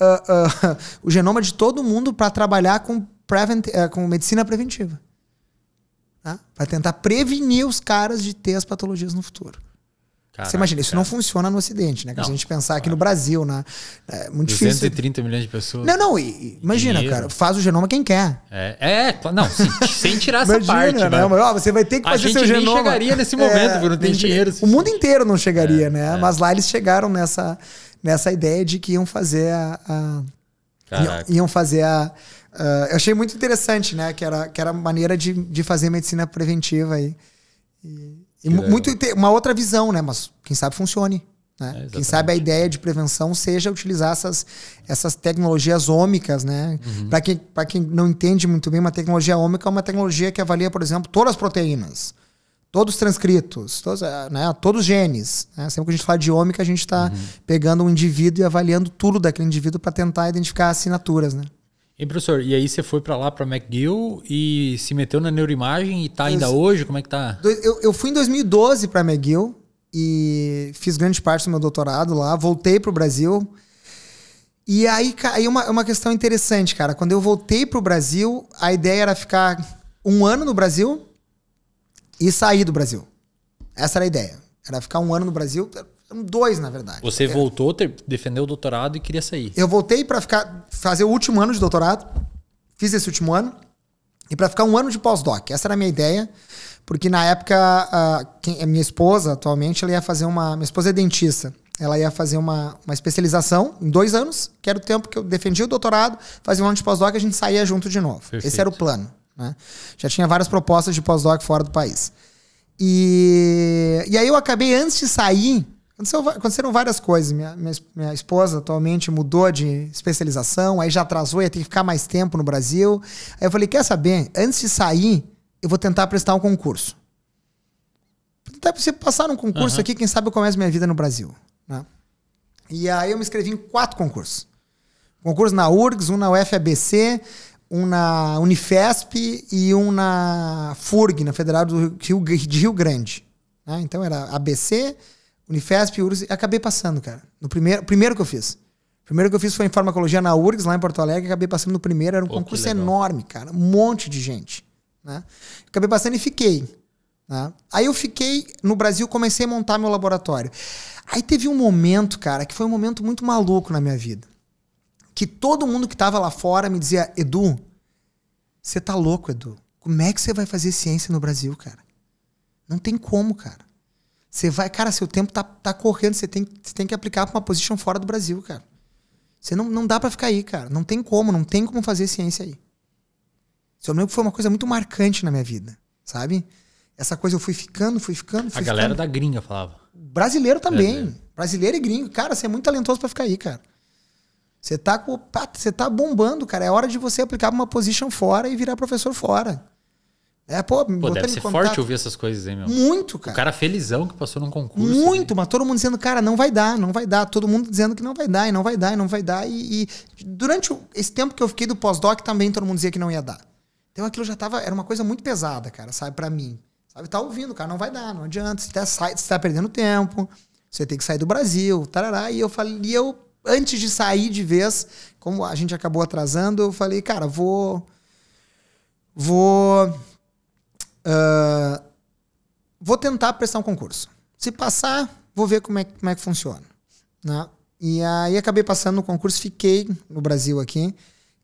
uh, uh, o genoma de todo mundo para trabalhar com, uh, com medicina preventiva. Tá? Né? Para tentar prevenir os caras de ter as patologias no futuro. Caraca, Você imagina, isso cara. não funciona no Ocidente, né? Que não, a gente pensar aqui no Brasil, né? É muito 230 difícil. 130 milhões de pessoas. Não, não, imagina, dinheiro. cara, faz o genoma quem quer. É, é não, sem, sem tirar essa imagina, parte. Né? né? Mas, ó, você vai ter que fazer seu genoma. A gente nem chegaria nesse momento, é, porque não tem dinheiro. O mundo inteiro não chegaria, é, né? É. Mas lá eles chegaram nessa, nessa ideia de que iam fazer a, a Caraca. iam fazer a. Uh, eu achei muito interessante, né? Que era, que era maneira de, de fazer medicina preventiva aí. E, e muito uma outra visão, né? Mas quem sabe funcione. Né? É, Quem sabe a ideia de prevenção seja utilizar essas, essas tecnologias ômicas, né? Uhum. Para quem, quem não entende muito bem, uma tecnologia ômica é uma tecnologia que avalia, por exemplo, todas as proteínas, todos os transcritos, todos, eh, né? todos os genes. Né? Sempre que a gente fala de ômica, a gente está uhum. pegando um indivíduo e avaliando tudo daquele indivíduo para tentar identificar assinaturas, né? E professor, e aí você foi para lá para McGill e se meteu na neuroimagem e tá ainda eu, hoje? Como é que tá? Eu, eu fui em 2012 para McGill e fiz grande parte do meu doutorado lá, voltei pro Brasil. E aí, aí uma, uma questão interessante, cara. Quando eu voltei pro Brasil, a ideia era ficar um ano no Brasil e sair do Brasil. Essa era a ideia. Era ficar um ano no Brasil. Dois, na verdade. Você é. voltou, defendeu o doutorado e queria sair. Eu voltei para ficar fazer o último ano de doutorado. Fiz esse último ano. E para ficar um ano de pós-doc. Essa era a minha ideia. Porque na época, a, quem, a minha esposa, atualmente, ela ia fazer uma. Minha esposa é dentista. Ela ia fazer uma, uma especialização em dois anos, que era o tempo que eu defendi o doutorado, fazia um ano de pós-doc e a gente saía junto de novo. Perfeito. Esse era o plano. Né? Já tinha várias propostas de pós-doc fora do país. E, e aí eu acabei, antes de sair, Aconteceu, aconteceram várias coisas. Minha, minha, minha, esposa atualmente mudou de especialização, aí já atrasou, ia ter que ficar mais tempo no Brasil. Aí eu falei: quer saber? Antes de sair, eu vou tentar prestar um concurso. Vou tentar você passar um concurso uhum. aqui, quem sabe eu começo minha vida no Brasil. Né? E aí eu me inscrevi em quatro concursos: um concurso na URGS, um na UFABC, um na Unifesp e um na FURG, na Federal do Rio, de Rio Grande. Né? Então era ABC. Unifesp, URGS, acabei passando, cara. No primeiro, primeiro que eu fiz. primeiro que eu fiz foi em farmacologia na URGS, lá em Porto Alegre, acabei passando no primeiro, era um Pô, concurso enorme, cara, um monte de gente, né? Acabei passando e fiquei, né? Aí eu fiquei no Brasil, comecei a montar meu laboratório. Aí teve um momento, cara, que foi um momento muito maluco na minha vida, que todo mundo que tava lá fora me dizia: "Edu, você tá louco, Edu. Como é que você vai fazer ciência no Brasil, cara? Não tem como, cara. Você vai, cara, seu tempo tá, tá correndo, você tem, você tem que aplicar pra uma posição fora do Brasil, cara. Você não, não dá para ficar aí, cara. Não tem como, não tem como fazer ciência aí. Seu que foi uma coisa muito marcante na minha vida, sabe? Essa coisa eu fui ficando, fui ficando, fui A galera ficando. da gringa falava. Brasileiro também. Brasileiro. Brasileiro e gringo. Cara, você é muito talentoso para ficar aí, cara. Você tá, você tá bombando, cara. É hora de você aplicar uma posição fora e virar professor fora. É, pô, pô deve ser forte ouvir essas coisas, hein, meu? Muito, cara. O cara felizão que passou num concurso. Muito, mas todo mundo dizendo, cara, não vai dar, não vai dar. Todo mundo dizendo que não vai dar, e não vai dar, e não vai dar. E, e durante esse tempo que eu fiquei do pós-doc, também todo mundo dizia que não ia dar. Então aquilo já tava, era uma coisa muito pesada, cara, sabe, para mim. Sabe, tá ouvindo, cara, não vai dar, não adianta, você tá, sai, você tá perdendo tempo, você tem que sair do Brasil, tarará. E eu falei, e eu, antes de sair de vez, como a gente acabou atrasando, eu falei, cara, vou. Vou ah, vou tentar prestar um concurso. Se passar, vou ver como é, como é que funciona. Né? E aí acabei passando no concurso, fiquei no Brasil aqui.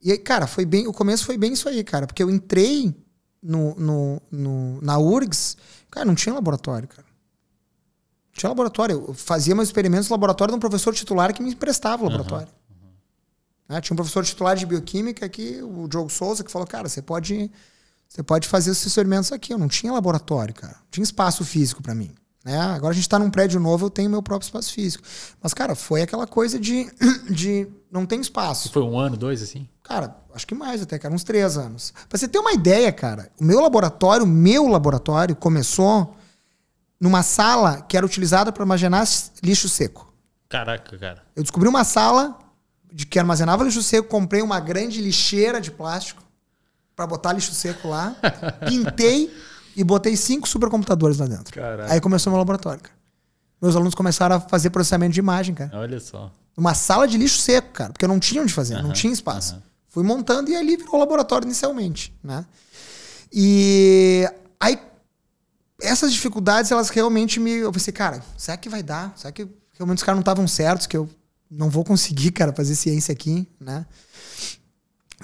E aí, cara, foi bem. O começo foi bem isso aí, cara, porque eu entrei no, no, no na URGS, cara, não tinha laboratório, cara. Não tinha laboratório. Eu fazia meus experimentos no laboratório de um professor titular que me emprestava o laboratório. Uhum. Uhum. Né? Tinha um professor titular de bioquímica aqui, o Diogo Souza, que falou, cara, você pode. Ir você pode fazer os experimentos aqui. Eu não tinha laboratório, cara. Não tinha espaço físico para mim. Né? Agora a gente está num prédio novo, eu tenho meu próprio espaço físico. Mas, cara, foi aquela coisa de, de não tem espaço. Foi um ano, dois, assim? Cara, acho que mais até, cara, uns três anos. Pra você ter uma ideia, cara, o meu laboratório, meu laboratório, começou numa sala que era utilizada para armazenar lixo seco. Caraca, cara. Eu descobri uma sala de que armazenava lixo seco, comprei uma grande lixeira de plástico para botar lixo seco lá. Pintei e botei cinco supercomputadores lá dentro. Caraca. Aí começou meu laboratório, cara. Meus alunos começaram a fazer processamento de imagem, cara. Olha só. Uma sala de lixo seco, cara, porque eu não tinha onde fazer, uhum, não tinha espaço. Uhum. Fui montando e ali virou laboratório inicialmente, né? E aí essas dificuldades, elas realmente me. Eu pensei, cara, será que vai dar? Será que realmente os caras não estavam certos? Que eu não vou conseguir, cara, fazer ciência aqui, né?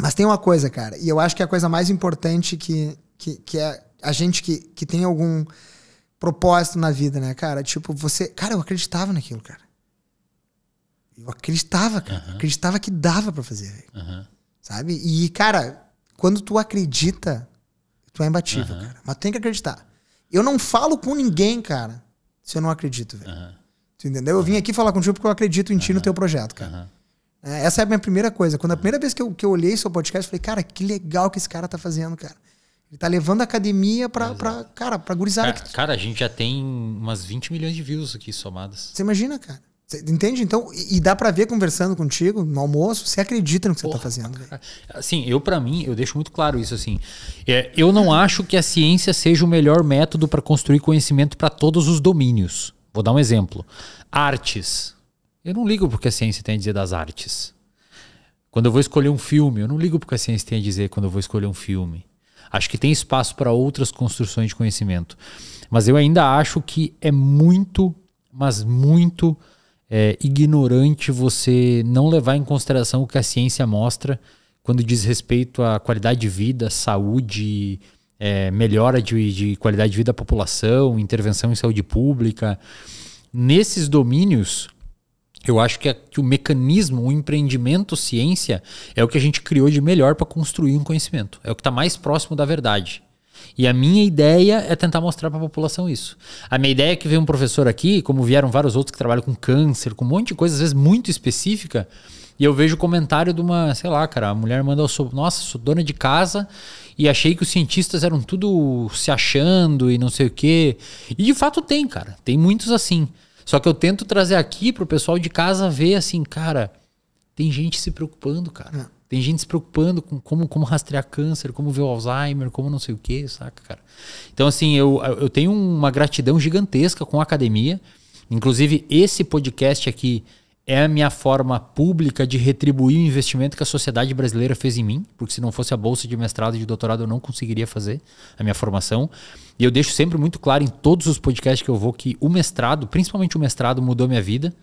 Mas tem uma coisa, cara, e eu acho que é a coisa mais importante que, que, que é a gente que, que tem algum propósito na vida, né, cara? Tipo, você. Cara, eu acreditava naquilo, cara. Eu acreditava, cara. Uhum. Acreditava que dava para fazer. Uhum. Sabe? E, cara, quando tu acredita, tu é imbatível, uhum. cara. Mas tem que acreditar. Eu não falo com ninguém, cara, se eu não acredito, velho. Tu entendeu? Eu vim aqui falar contigo porque eu acredito em ti no teu projeto, cara. É, essa é a minha primeira coisa. Quando a primeira vez que eu, que eu olhei seu podcast, eu falei, cara, que legal que esse cara tá fazendo, cara. Ele tá levando a academia pra, pra cara, pra gurizada. Cara, é, que... cara, a gente já tem umas 20 milhões de views aqui somadas. Você imagina, cara. Cê entende? Então, e, dá para ver conversando contigo no almoço, você acredita no que você tá fazendo. Assim, eu para mim, eu deixo muito claro isso assim. É, eu não acho que a ciência seja o melhor método para construir conhecimento para todos os domínios. Vou dar um exemplo. Artes. Eu não ligo porque a ciência tem a dizer das artes. Quando eu vou escolher um filme, eu não ligo porque a ciência tem a dizer quando eu vou escolher um filme. Acho que tem espaço para outras construções de conhecimento. Mas eu ainda acho que é muito, mas muito é, ignorante você não levar em consideração o que a ciência mostra quando diz respeito à qualidade de vida, saúde, é, melhora de, de, qualidade de vida da população, intervenção em saúde pública. Nesses domínios, eu acho que, a, é que o mecanismo, o empreendimento ciência, é o que a gente criou de melhor para construir um conhecimento. É o que está mais próximo da verdade. E a minha ideia é tentar mostrar para a população isso. A minha ideia é que veio um professor aqui, como vieram vários outros que trabalham com câncer, com um monte de coisa, às vezes muito específica, e eu vejo o comentário de uma, sei lá, cara, a mulher manda, eu sou, nossa, sou dona de casa e achei que os cientistas eram tudo se achando e não sei o quê. E de fato tem, cara, tem muitos assim. Só que eu tento trazer aqui pro pessoal de casa ver assim, cara, tem gente se preocupando, cara. É. Tem gente se preocupando com como, como rastrear câncer, como ver o Alzheimer, como não sei o que, saca, cara? Então, assim, eu, eu tenho uma gratidão gigantesca com a academia. Inclusive, esse podcast aqui é a minha forma pública de retribuir o investimento que a sociedade brasileira fez em mim, porque se não fosse a bolsa de mestrado e de doutorado eu não conseguiria fazer a minha formação. E eu deixo sempre muito claro em todos os podcasts que eu vou que o mestrado, principalmente o mestrado, mudou minha vida.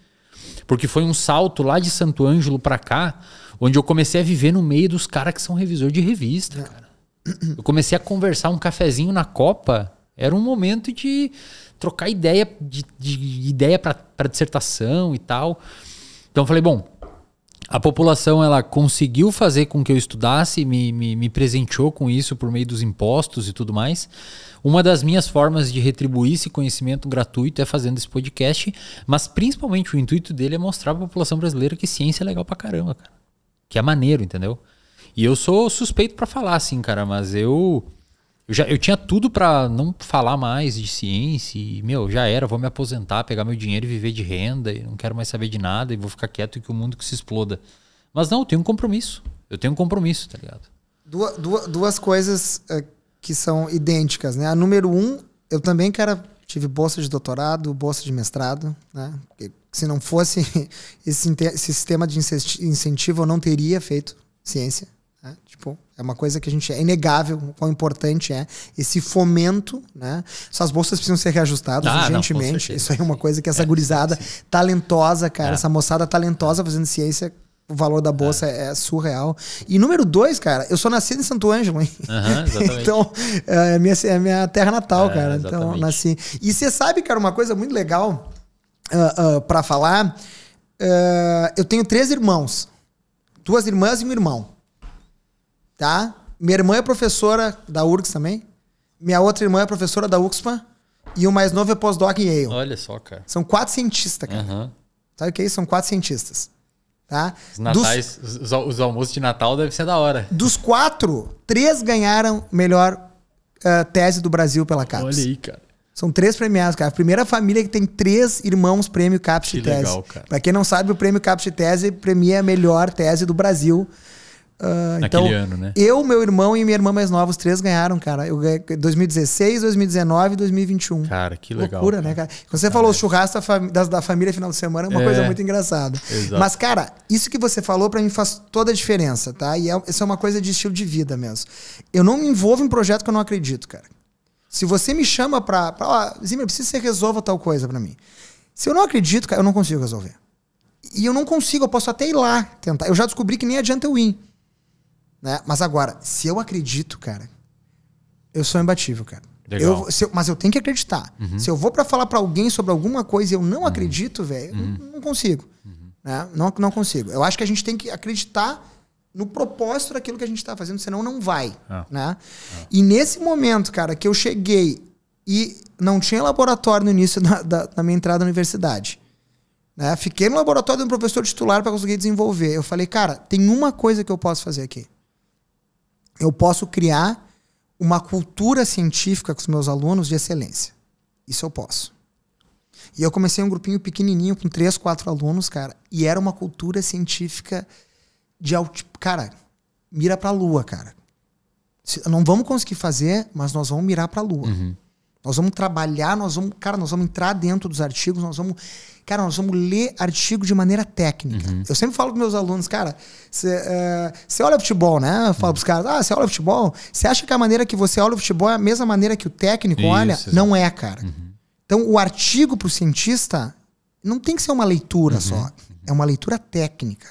Porque foi um salto lá de Santo Ângelo para cá, onde eu comecei a viver no meio dos caras que são revisor de revista, é. cara. Eu comecei a conversar um cafezinho na Copa. Era um momento de trocar ideia, de, de ideia para dissertação e tal. Então eu falei, bom, a população ela conseguiu fazer com que eu estudasse, me, me, me presenteou com isso por meio dos impostos e tudo mais. Uma das minhas formas de retribuir esse conhecimento gratuito é fazendo esse podcast, mas principalmente o intuito dele é mostrar para a população brasileira que ciência é legal pra caramba, cara. Que é maneiro, entendeu? E eu sou suspeito para falar assim, cara, mas eu eu, já, eu tinha tudo para não falar mais de ciência e, meu, já era, vou me aposentar, pegar meu dinheiro e viver de renda e não quero mais saber de nada e vou ficar quieto e que o mundo que se exploda. Mas não, eu tenho um compromisso. Eu tenho um compromisso, tá ligado? Duas, duas, duas coisas é, que são idênticas, né? A número um, eu também, cara, tive bolsa de doutorado, bolsa de mestrado, né? Porque se não fosse esse sistema de incentivo, eu não teria feito ciência. Né? Tipo, é uma coisa que a gente é inegável o quão importante é esse fomento, né? Essas bolsas precisam ser reajustadas ah, urgentemente. Não, Isso aí é uma coisa que essa é, gurizada sim. talentosa, cara, é. essa moçada talentosa fazendo ciência, o valor da bolsa é. é. surreal. E número dois, cara, eu sou nascido em Santo Ângelo, hein? Uhum, então, é, é minha, é minha terra natal, é, cara. Então, exatamente. Então, nasci. E você sabe, cara, uma coisa muito legal uh, ah, uh ah, para falar. Uh, eu tenho três irmãos. Duas irmãs e um irmão tá? Minha irmã é professora da URGS também. Minha outra irmã é professora da UXPA. E o mais novo é pós-doc em Yale. Olha só, cara. São quatro cientistas, cara. Uhum. Sabe o que é isso? São quatro cientistas. Tá? Os, natais, Dos... os, os, almoços de Natal devem ser da hora. Dos quatro, três ganharam melhor uh, tese do Brasil pela CAPES. Olha aí, cara. São três premiados, cara. A primeira família que tem três irmãos prêmio CAPES de tese. Legal, cara. Pra quem não sabe, o prêmio CAPES de tese premia a melhor tese do Brasil. Uh, Naquele então, ano, né? Eu, meu irmão e minha irmã mais nova, os três ganharam, cara. Eu ganhei 2016, 2019 e 2021. Cara, que legal. Loucura, né, cara. né, cara? Quando você falou é. churrasco da, fam da, da, família final de semana, é uma é. coisa muito engraçada. Exato. Mas, cara, isso que você falou para mim faz toda a diferença, tá? E é, isso é uma coisa de estilo de vida mesmo. Eu não me envolvo em projeto que eu não acredito, cara. Se você me chama pra. pra ó, Zimmer, eu precisa que você resolva tal coisa para mim. Se eu não acredito, cara, eu não consigo resolver. E eu não consigo, eu posso até ir lá tentar. Eu já descobri que nem adianta eu ir. Né? Mas agora, se eu acredito, cara, eu sou imbatível, cara. Eu, eu, mas eu tenho que acreditar. Uhum. Se eu vou para falar para alguém sobre alguma coisa e eu não uhum. acredito, velho, uhum. não, não, consigo. Uhum. Né? Não, não consigo. Eu acho que a gente tem que acreditar no propósito daquilo que a gente está fazendo, senão não vai. Ah. Né? Ah. E nesse momento, cara, que eu cheguei e não tinha laboratório no início da, da, da minha entrada na universidade. Né? Fiquei no laboratório de um professor titular para conseguir desenvolver. Eu falei, cara, tem uma coisa que eu posso fazer aqui eu posso criar uma cultura científica com os meus alunos de excelência. Isso eu posso. E eu comecei um grupinho pequenininho com três, quatro alunos, cara, e era uma cultura científica de alto, cara, mira para a lua, cara. Não vamos conseguir fazer, mas nós vamos mirar para a lua. Uhum. Nós vamos trabalhar, nós vamos, cara, nós vamos entrar dentro dos artigos, nós vamos Cara, nós vamos ler artigo de maneira técnica. Uhum. Eu sempre falo com meus alunos, cara, você uh, eh, olha futebol, né? Eu falo uhum. pros caras, ah, você olha futebol? Você acha que a maneira que você olha o futebol é a mesma maneira que o técnico Isso, olha? Exatamente. Não é, cara. Uhum. Então, o artigo para o cientista não tem que ser uma leitura uhum. só. É uma leitura técnica.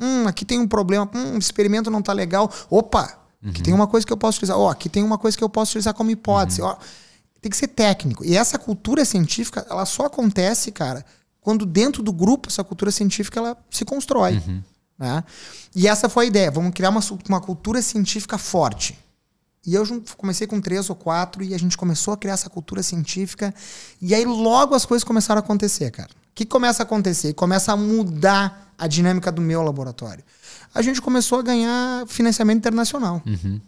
Hum, aqui tem um problema. Hum, o experimento não tá legal. Opa, Aqui tem uhum. uma coisa que eu posso utilizar. Ó, oh, aqui tem uma coisa que eu posso utilizar como hipótese. Uhum. Oh, tem que ser técnico. E essa cultura científica, ela só acontece, cara, quando dentro do grupo essa cultura científica ela se constrói. Uhum. Né? E essa foi a ideia. Vamos criar uma, uma cultura científica forte. E eu comecei com três ou quatro e a gente começou a criar essa cultura científica. E aí logo as coisas começaram a acontecer, cara. O que começa a acontecer? Começa a mudar a dinâmica do meu laboratório. A gente começou a ganhar financiamento internacional. Uhum.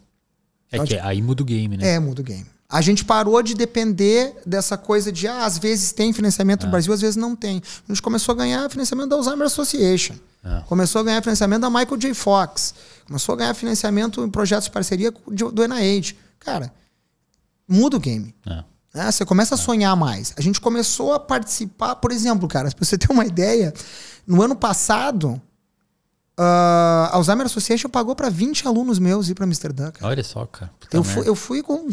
É então, que tipo aí muda o game, né? É, muda o game. A gente parou de depender dessa coisa de, ah, às vezes tem financiamento é. no Brasil, às vezes não tem. A gente começou a ganhar financiamento da Alzheimer Association. É. Começou a ganhar financiamento da Michael J. Fox. Começou a ganhar financiamento em projetos de parceria do NIH. Cara, muda o game. É. Né? Você começa a é. sonhar mais. A gente começou a participar, por exemplo, cara, pra você ter uma ideia, no ano passado, ah, a uh, Alzheimer Association pagou para 20 alunos meus ir para Amsterdã. Cara. Olha só, cara. Eu fui, eu fui, com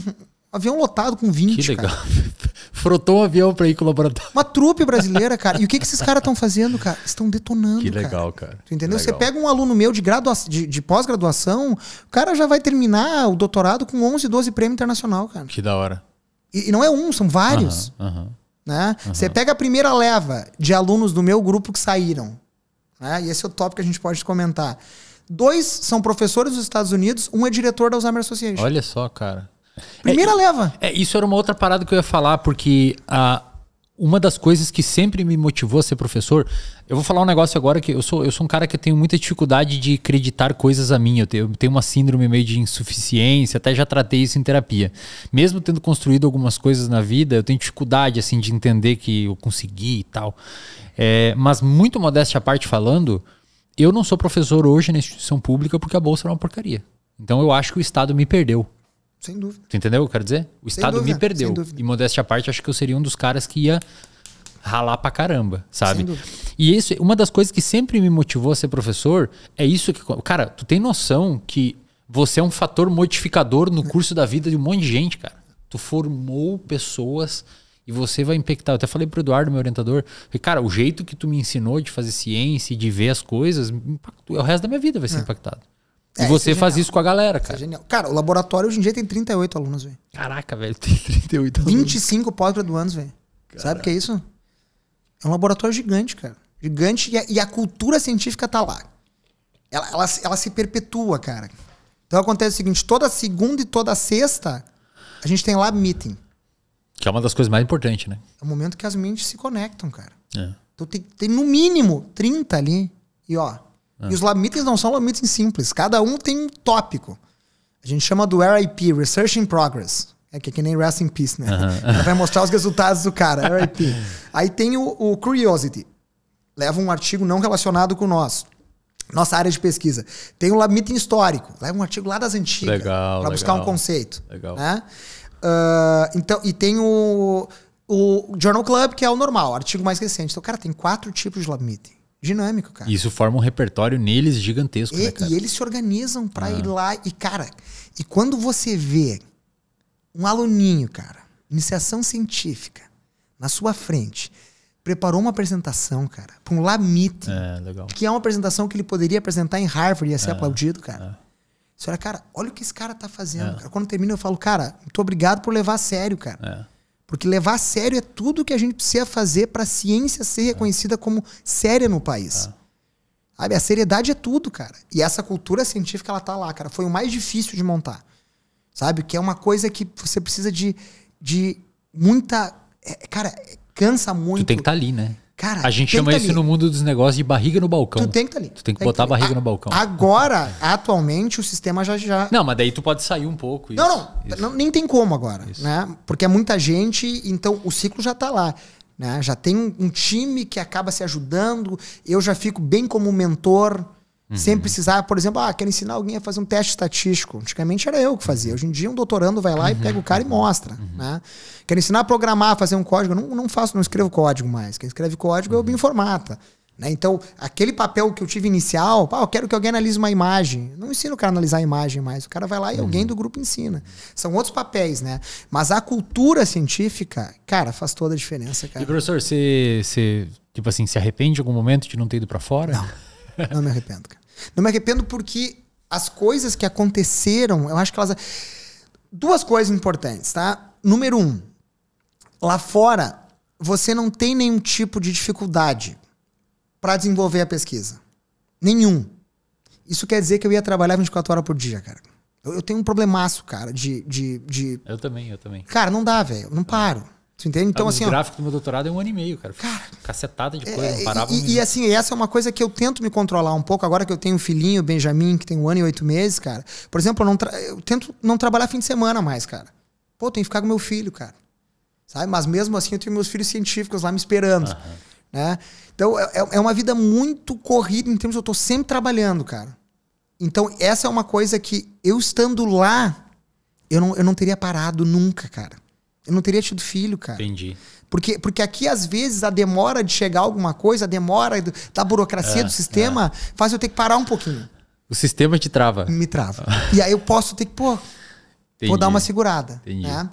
Avião lotado com 20. Que legal. Cara. Frotou o um avião pra ir com o laboratório. Uma trupe brasileira, cara. E o que, que esses caras estão fazendo, cara? Estão detonando. Que legal, cara. cara. Tu entendeu? Você pega um aluno meu de, gradua... de, de pós-graduação, o cara já vai terminar o doutorado com 11, 12 prêmio internacional, cara. Que da hora. E, e não é um, são vários. Uh -huh, uh -huh. Né? Você pega a primeira leva de alunos do meu grupo que saíram. Né? E esse é o tópico que a gente pode comentar. Dois são professores dos Estados Unidos, um é diretor da Alzheimer Association. Olha só, cara. Primeira é, leva. É, isso era uma outra parada que eu ia falar, porque a, ah, uma das coisas que sempre me motivou a ser professor, eu vou falar um negócio agora que eu sou, eu sou um cara que tenho muita dificuldade de acreditar coisas a mim. Eu tenho, eu tenho uma síndrome meio de insuficiência, até já tratei isso em terapia. Mesmo tendo construído algumas coisas na vida, eu tenho dificuldade assim de entender que eu consegui e tal. É, mas muito modéstia à parte falando, eu não sou professor hoje na instituição pública porque a bolsa era uma porcaria. Então eu acho que o Estado me perdeu. Sem dúvida. Tu entendeu o que eu quero dizer? O Estado dúvida, me perdeu. E modéstia à parte, acho que eu seria um dos caras que ia ralar pra caramba, sabe? E isso, uma das coisas que sempre me motivou a ser professor é isso que. Cara, tu tem noção que você é um fator modificador no curso da vida de um monte de gente, cara. Tu formou pessoas e você vai impactar. Eu até falei pro Eduardo, meu orientador, falei, cara, o jeito que tu me ensinou de fazer ciência e de ver as coisas, impactou. É o resto da minha vida vai ser é. impactado. É, e você é faz isso com a galera, cara. Isso é genial. Cara, o laboratório hoje em dia tem 38 alunos, velho. Caraca, velho, tem 38 alunos. 25 pós-graduandos, velho. Sabe o que é isso? É um laboratório gigante, cara. Gigante e a, e a cultura científica tá lá. Ela, ela, ela se perpetua, cara. Então acontece o seguinte: toda segunda e toda sexta a gente tem lab meeting. Que é uma das coisas mais importantes, né? É o momento que as mentes se conectam, cara. É. Então tem, tem no mínimo 30 ali. E ó, e os lab meetings não são lab meetings simples. Cada um tem um tópico. A gente chama do RIP, Research in Progress. É que é que nem Rest in Peace, né? Uhum. Vai mostrar os resultados do cara, RIP. Aí tem o, o Curiosity. Leva um artigo não relacionado com o nosso nossa área de pesquisa. Tem o Lab Histórico, leva um artigo lá das antigas para buscar um conceito. Legal. Né? Uh, então, e tem o, o Journal Club, que é o normal, artigo mais recente. Então, cara, tem quatro tipos de Lab meeting dinâmico, cara. Isso forma um repertório neles gigantesco, e, né, cara? E eles se organizam para ah. ir lá. E, cara, e quando você vê um aluninho, cara, iniciação científica, na sua frente, preparou uma apresentação, cara, para um lab meeting, é, que é uma apresentação que ele poderia apresentar em Harvard e ia ser é, aplaudido, cara. É. Você olha, cara, olha o que esse cara tá fazendo. É. Cara. Quando termina, eu falo, cara, muito obrigado por levar a sério, cara. É. Porque levar a sério é tudo que a gente precisa fazer para a ciência ser é. reconhecida como séria no país. É. Sabe? A seriedade é tudo, cara. E essa cultura científica, ela tá lá, cara. Foi o mais difícil de montar. Sabe? Que é uma coisa que você precisa de, de muita. É, cara, é, cansa muito. Tu tem que estar tá ali, né? Cara, a gente chama tá isso ali. no mundo dos negócios de barriga no balcão. Tu tem que estar tá ali. Tu tem que tem tá botar que a barriga a, no balcão. Agora, atualmente, o sistema já, já. Não, mas daí tu pode sair um pouco. Isso, não, não, Nem tem como agora. Isso. né? Porque é muita gente, então o ciclo já está lá. Né? Já tem um, um time que acaba se ajudando. Eu já fico bem como mentor Uhum. Sem precisar, por exemplo, ah, quero ensinar alguém a fazer um teste estatístico. Antigamente era eu que fazia. Hoje em dia um doutorando vai lá uhum. e pega o cara e mostra. Uhum. Né? Quero ensinar a programar, a fazer um código. não, não faço, não escrevo código mais. Quem escreve código é o uhum. bioinformata. Né? Então, aquele papel que eu tive inicial, ah, eu quero que alguém analise uma imagem. Não ensino o cara a analisar a imagem mais. O cara vai lá e alguém uhum. do grupo ensina. São outros papéis, né? Mas a cultura científica, cara, faz toda a diferença, cara. E professor, você, você tipo assim, se arrepende em algum momento de não ter ido para fora? Não. Não me arrependo, cara. Não me arrependo porque as coisas que aconteceram, eu acho que elas. Duas coisas importantes, tá? Número um, lá fora, você não tem nenhum tipo de dificuldade para desenvolver a pesquisa. Nenhum. Isso quer dizer que eu ia trabalhar 24 horas por dia, cara. Eu, eu tenho um problemaço, cara, de, de, de. Eu também, eu também. Cara, não dá, velho. Não paro. Tu entende? Então, ah, o assim. O gráfico ó, do meu doutorado é um ano e meio, cara. cara Cacetada de é, coisa, é, não parava. E, e, assim, essa é uma coisa que eu tento me controlar um pouco. Agora que eu tenho um filhinho, Benjamin, que tem um ano e oito meses, cara. Por exemplo, eu, não eu tento não trabalhar fim de semana mais, cara. Pô, tem que ficar com meu filho, cara. Sabe? Mas mesmo assim, eu tenho meus filhos científicos lá me esperando. Uhum. Né? Então, é, é, é uma vida muito corrida em termos de eu tô sempre trabalhando, cara. Então, essa é uma coisa que eu estando lá, eu não, eu não teria parado nunca, cara. Eu não teria tido filho, cara. Entendi. Porque, porque aqui, às vezes, a demora de chegar alguma coisa, a demora do, da burocracia é, do sistema, é. faz eu ter que parar um pouquinho. O sistema te trava. Me trava. E aí eu posso ter que, pô, Entendi. vou dar uma segurada. Entendi. Né?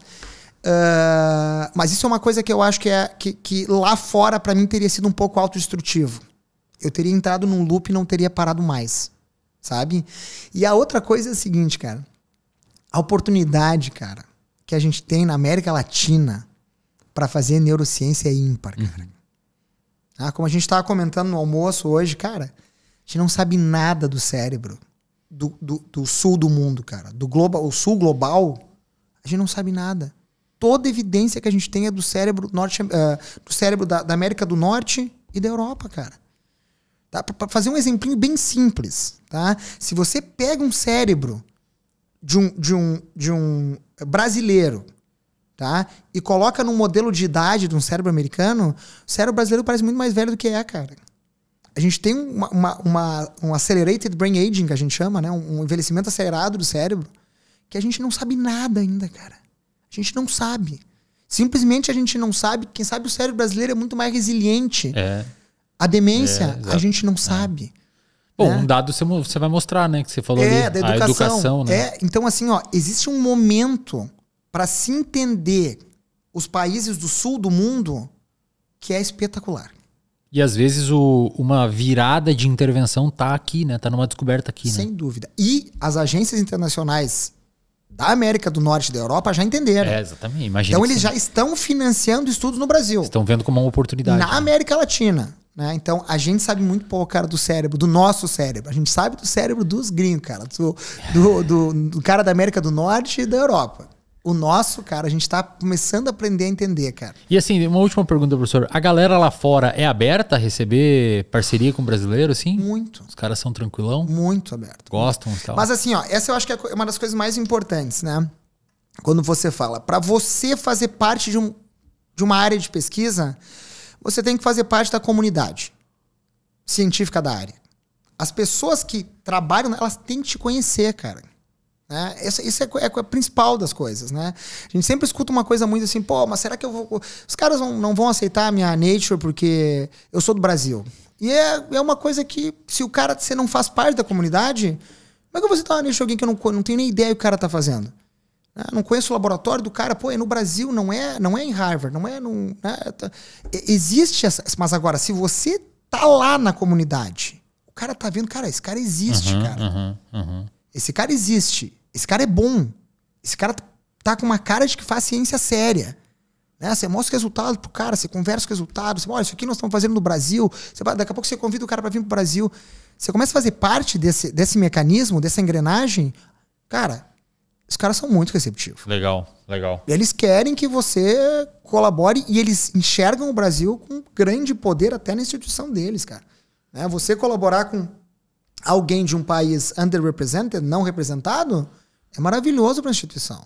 Uh, mas isso é uma coisa que eu acho que, é, que, que lá fora, para mim, teria sido um pouco autodestrutivo. Eu teria entrado num loop e não teria parado mais. Sabe? E a outra coisa é a seguinte, cara. A oportunidade, cara que a gente tem na América Latina para fazer neurociência é ímpar, uhum. cara. Uhum. Ah, como a gente estava comentando no almoço hoje, cara, a gente não sabe nada do cérebro do, do, do sul do mundo, cara. Do global, o sul global, a gente não sabe nada. Toda evidência que a gente tem é do cérebro, norte, uh, do cérebro da, da, América do Norte e da Europa, cara. Tá? Para fazer um exemplinho bem simples, tá? Se você pega um cérebro de um, de um, de um brasileiro tá? E coloca num modelo de idade de um cérebro americano, o cérebro brasileiro parece muito mais velho do que é, cara. A gente tem uma, uma, uma um accelerated brain aging, que a gente chama, né? Um envelhecimento acelerado do cérebro, que a gente não sabe nada ainda, cara. A gente não sabe. Simplesmente a gente não sabe. Quem sabe o cérebro brasileiro é muito mais resiliente. É. A demência, é, a gente não é. sabe. É. Bom, né? um dado você vai mostrar, né? Que você falou é, ali, da educação. educação né? É, então assim, ó, existe um momento para se entender os países do sul do mundo que é espetacular. E às vezes o, uma virada de intervenção tá aqui, né? Tá numa descoberta aqui, né? Sem né? dúvida. E as agências internacionais da América do Norte e da Europa já entenderam. É, exatamente. Imagina então eles sim. Né? já estão financiando estudos no Brasil. Estão vendo como uma oportunidade. Na né? América Latina. Né? Então, a gente sabe muito pouco, cara, do cérebro, do nosso cérebro. A gente sabe do cérebro dos gringos, cara. Do, do, do, do cara da América do Norte e da Europa. O nosso, cara, a gente tá começando a aprender a entender, cara. E assim, uma última pergunta, professor. A galera lá fora é aberta a receber parceria com brasileiro, assim? Muito. Os caras são tranquilão? Muito aberto. Gostam e então? tal. Mas assim, ó, essa eu acho que é, é uma das coisas mais importantes, né? Quando você fala, para você fazer parte de, um, de uma área de pesquisa, você tem que fazer parte da comunidade científica da área. As pessoas que trabalham, elas têm que te conhecer, cara. Né? Isso, isso é, é, a é principal das coisas, né? A gente sempre escuta uma coisa muito assim, pô, mas será que eu vou. Os caras não, não vão aceitar a minha nature porque eu sou do Brasil. E é, é uma coisa que, se o cara você não faz parte da comunidade, como é que eu vou aceitar uma nature de alguém que eu não, não tenho nem ideia do que o cara tá fazendo? Ah, não conheço o laboratório do cara, pô, é no Brasil, não é, não é em Harvard, não é no. Né? Tá, existe essa. Mas agora, se você tá lá na comunidade, o cara tá vendo, cara, esse cara existe, uhum, cara. Uhum, uhum. Esse cara existe. Esse cara é bom. Esse cara tá com uma cara de que faz ciência séria. Né? Você mostra o resultado pro cara, você conversa com o resultado, você olha, isso aqui nós estamos fazendo no Brasil. Você, daqui a pouco você convida o cara para vir pro Brasil. Você começa a fazer parte desse, desse mecanismo, dessa engrenagem, cara os caras são muito receptivos. Legal, legal. Eles querem que você colabore e eles enxergam o Brasil com grande poder até na instituição deles, cara. Né? Você colaborar com alguém de um país underrepresented, não representado, é maravilhoso para a instituição.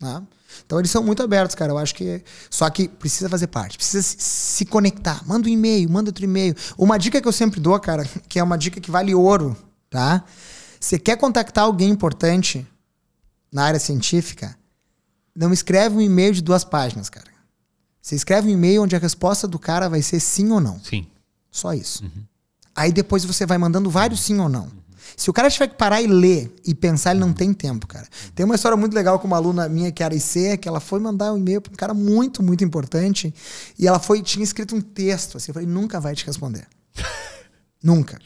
Né? Então eles são muito abertos, cara. Eu acho que. Só que precisa fazer parte, precisa se conectar. Manda um e-mail, manda outro e-mail. Uma dica que eu sempre dou, cara, que é uma dica que vale ouro, tá? Você quer contactar alguém importante, na área científica, não escreve um e-mail de duas páginas, cara. Você escreve um e-mail onde a resposta do cara vai ser sim ou não. Sim. Só isso. Uhum. Aí depois você vai mandando vários sim ou não. Se o cara tiver que parar e ler e pensar, ele não uhum. tem tempo, cara. Tem uma história muito legal com uma aluna minha que era IC, que ela foi mandar um e-mail para um cara muito, muito importante, e ela foi tinha escrito um texto, assim, eu falei, nunca vai te responder. nunca.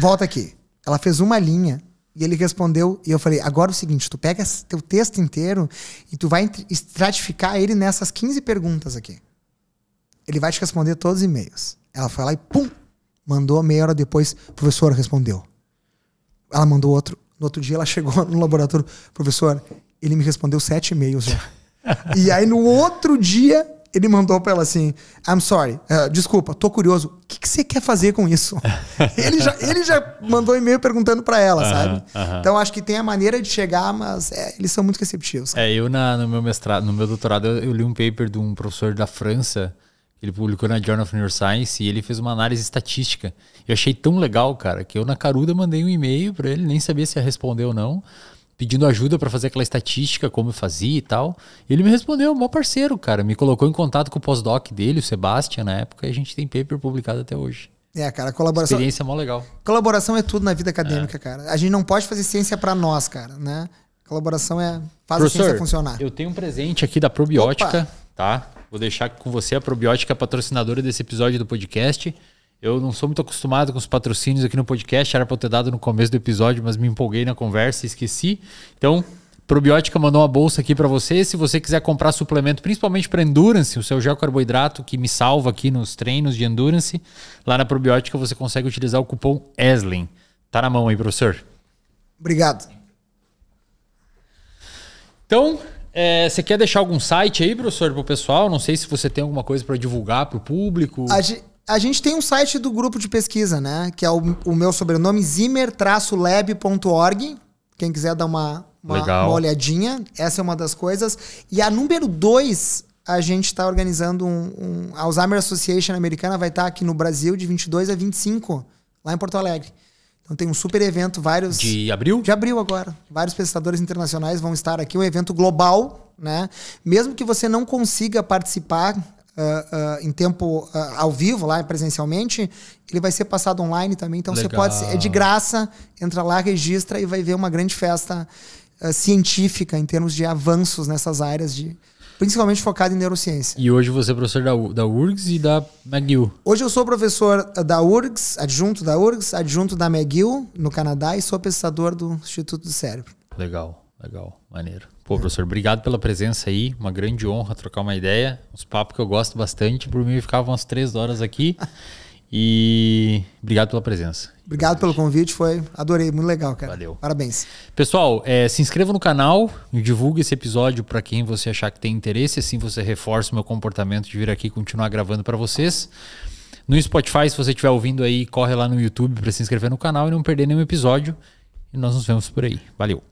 Volta aqui. Ela fez uma linha, e ele respondeu, e eu falei: agora é o seguinte, tu pega teu texto inteiro e tu vai estratificar ele nessas 15 perguntas aqui. Ele vai te responder todos os e-mails. Ela foi lá e pum! Mandou meia hora depois, professor respondeu. Ela mandou outro. No outro dia ela chegou no laboratório, professor, ele me respondeu sete e-mails já. e aí no outro dia ele mandou para ela assim: I'm sorry, uh, desculpa, tô curioso, o que, que, você quer fazer com isso? ele, já, ele já mandou um e-mail perguntando para ela, uh -huh, sabe? Uh -huh. Então acho que tem a maneira de chegar, mas é, eles são muito receptivos. É, eu na, no meu mestrado, no meu doutorado, eu, eu, li um paper de um professor da França, ele publicou na Journal of Neuroscience e ele fez uma análise estatística. Eu achei tão legal, cara, que eu na caruda mandei um e-mail para ele, nem sabia se ia responder ou não pedindo ajuda para fazer aquela estatística, como eu fazia e tal. Ele me respondeu, mó parceiro, cara. Me colocou em contato com o pós-doc dele, o Sebastian, na época, e a gente tem paper publicado até hoje. É, cara, colaboração. Experiência mó legal. Colaboração é tudo na vida é. acadêmica, é. cara. A gente não pode fazer ciência para nós, cara, né? Colaboração é faz Professor, a ciência funcionar. Eu tenho um presente aqui da probiótica, Opa. tá? Vou deixar com você a probiótica patrocinadora desse episódio do podcast. Eu não sou muito acostumado com os patrocínios aqui no podcast, era para eu ter dado no começo do episódio, mas me empolguei na conversa e esqueci. Então, Probiótica mandou uma bolsa aqui para você. Se você quiser comprar suplemento, principalmente para endurance, o seu gel carboidrato que me salva aqui nos treinos de endurance, lá na Probiótica você consegue utilizar o cupom ESLIN. Tá na mão aí, professor. Obrigado. Então, é, você quer deixar algum site aí, professor, para o pessoal? Não sei se você tem alguma coisa para divulgar para o público. A gente a gente tem um site do grupo de pesquisa, né? Que é o, o meu sobrenome, zimmer-lab.org. Quem quiser dar uma, uma, uma, olhadinha, essa é uma das coisas. E a número dois, a gente está organizando um, um, A Alzheimer Association americana vai estar tá aqui no Brasil de 22 a 25, lá em Porto Alegre. Então tem um super evento, vários. De abril? De abril agora. Vários pesquisadores internacionais vão estar aqui, um evento global, né? Mesmo que você não consiga participar, Uh, uh, em tempo uh, ao vivo, lá presencialmente, ele vai ser passado online também. Então Legal. você pode. É de graça, entra lá, registra e vai ver uma grande festa científica em termos de avanços nessas áreas de. Principalmente focado em neurociência. E hoje você é professor da, da URGS e da McGill? Hoje eu sou professor da URGS, adjunto da URGS, adjunto da McGill no Canadá e sou pesquisador do Instituto do Cérebro. Legal, legal, maneiro. Pô, professor, obrigado pela presença aí. Uma grande honra trocar uma ideia. Uns papos que eu gosto bastante. Por mim, ficava umas três horas aqui. E obrigado pela presença. Obrigado pelo convite, foi. Adorei, muito legal, cara. Valeu. Parabéns. Pessoal, é, se inscreva no canal e divulgue esse episódio para quem você achar que tem interesse. Assim você reforça o meu comportamento de vir aqui e continuar gravando para vocês. No Spotify, se você estiver ouvindo aí, corre lá no YouTube para se inscrever no canal e não perder nenhum episódio. E nós nos vemos por aí. Valeu.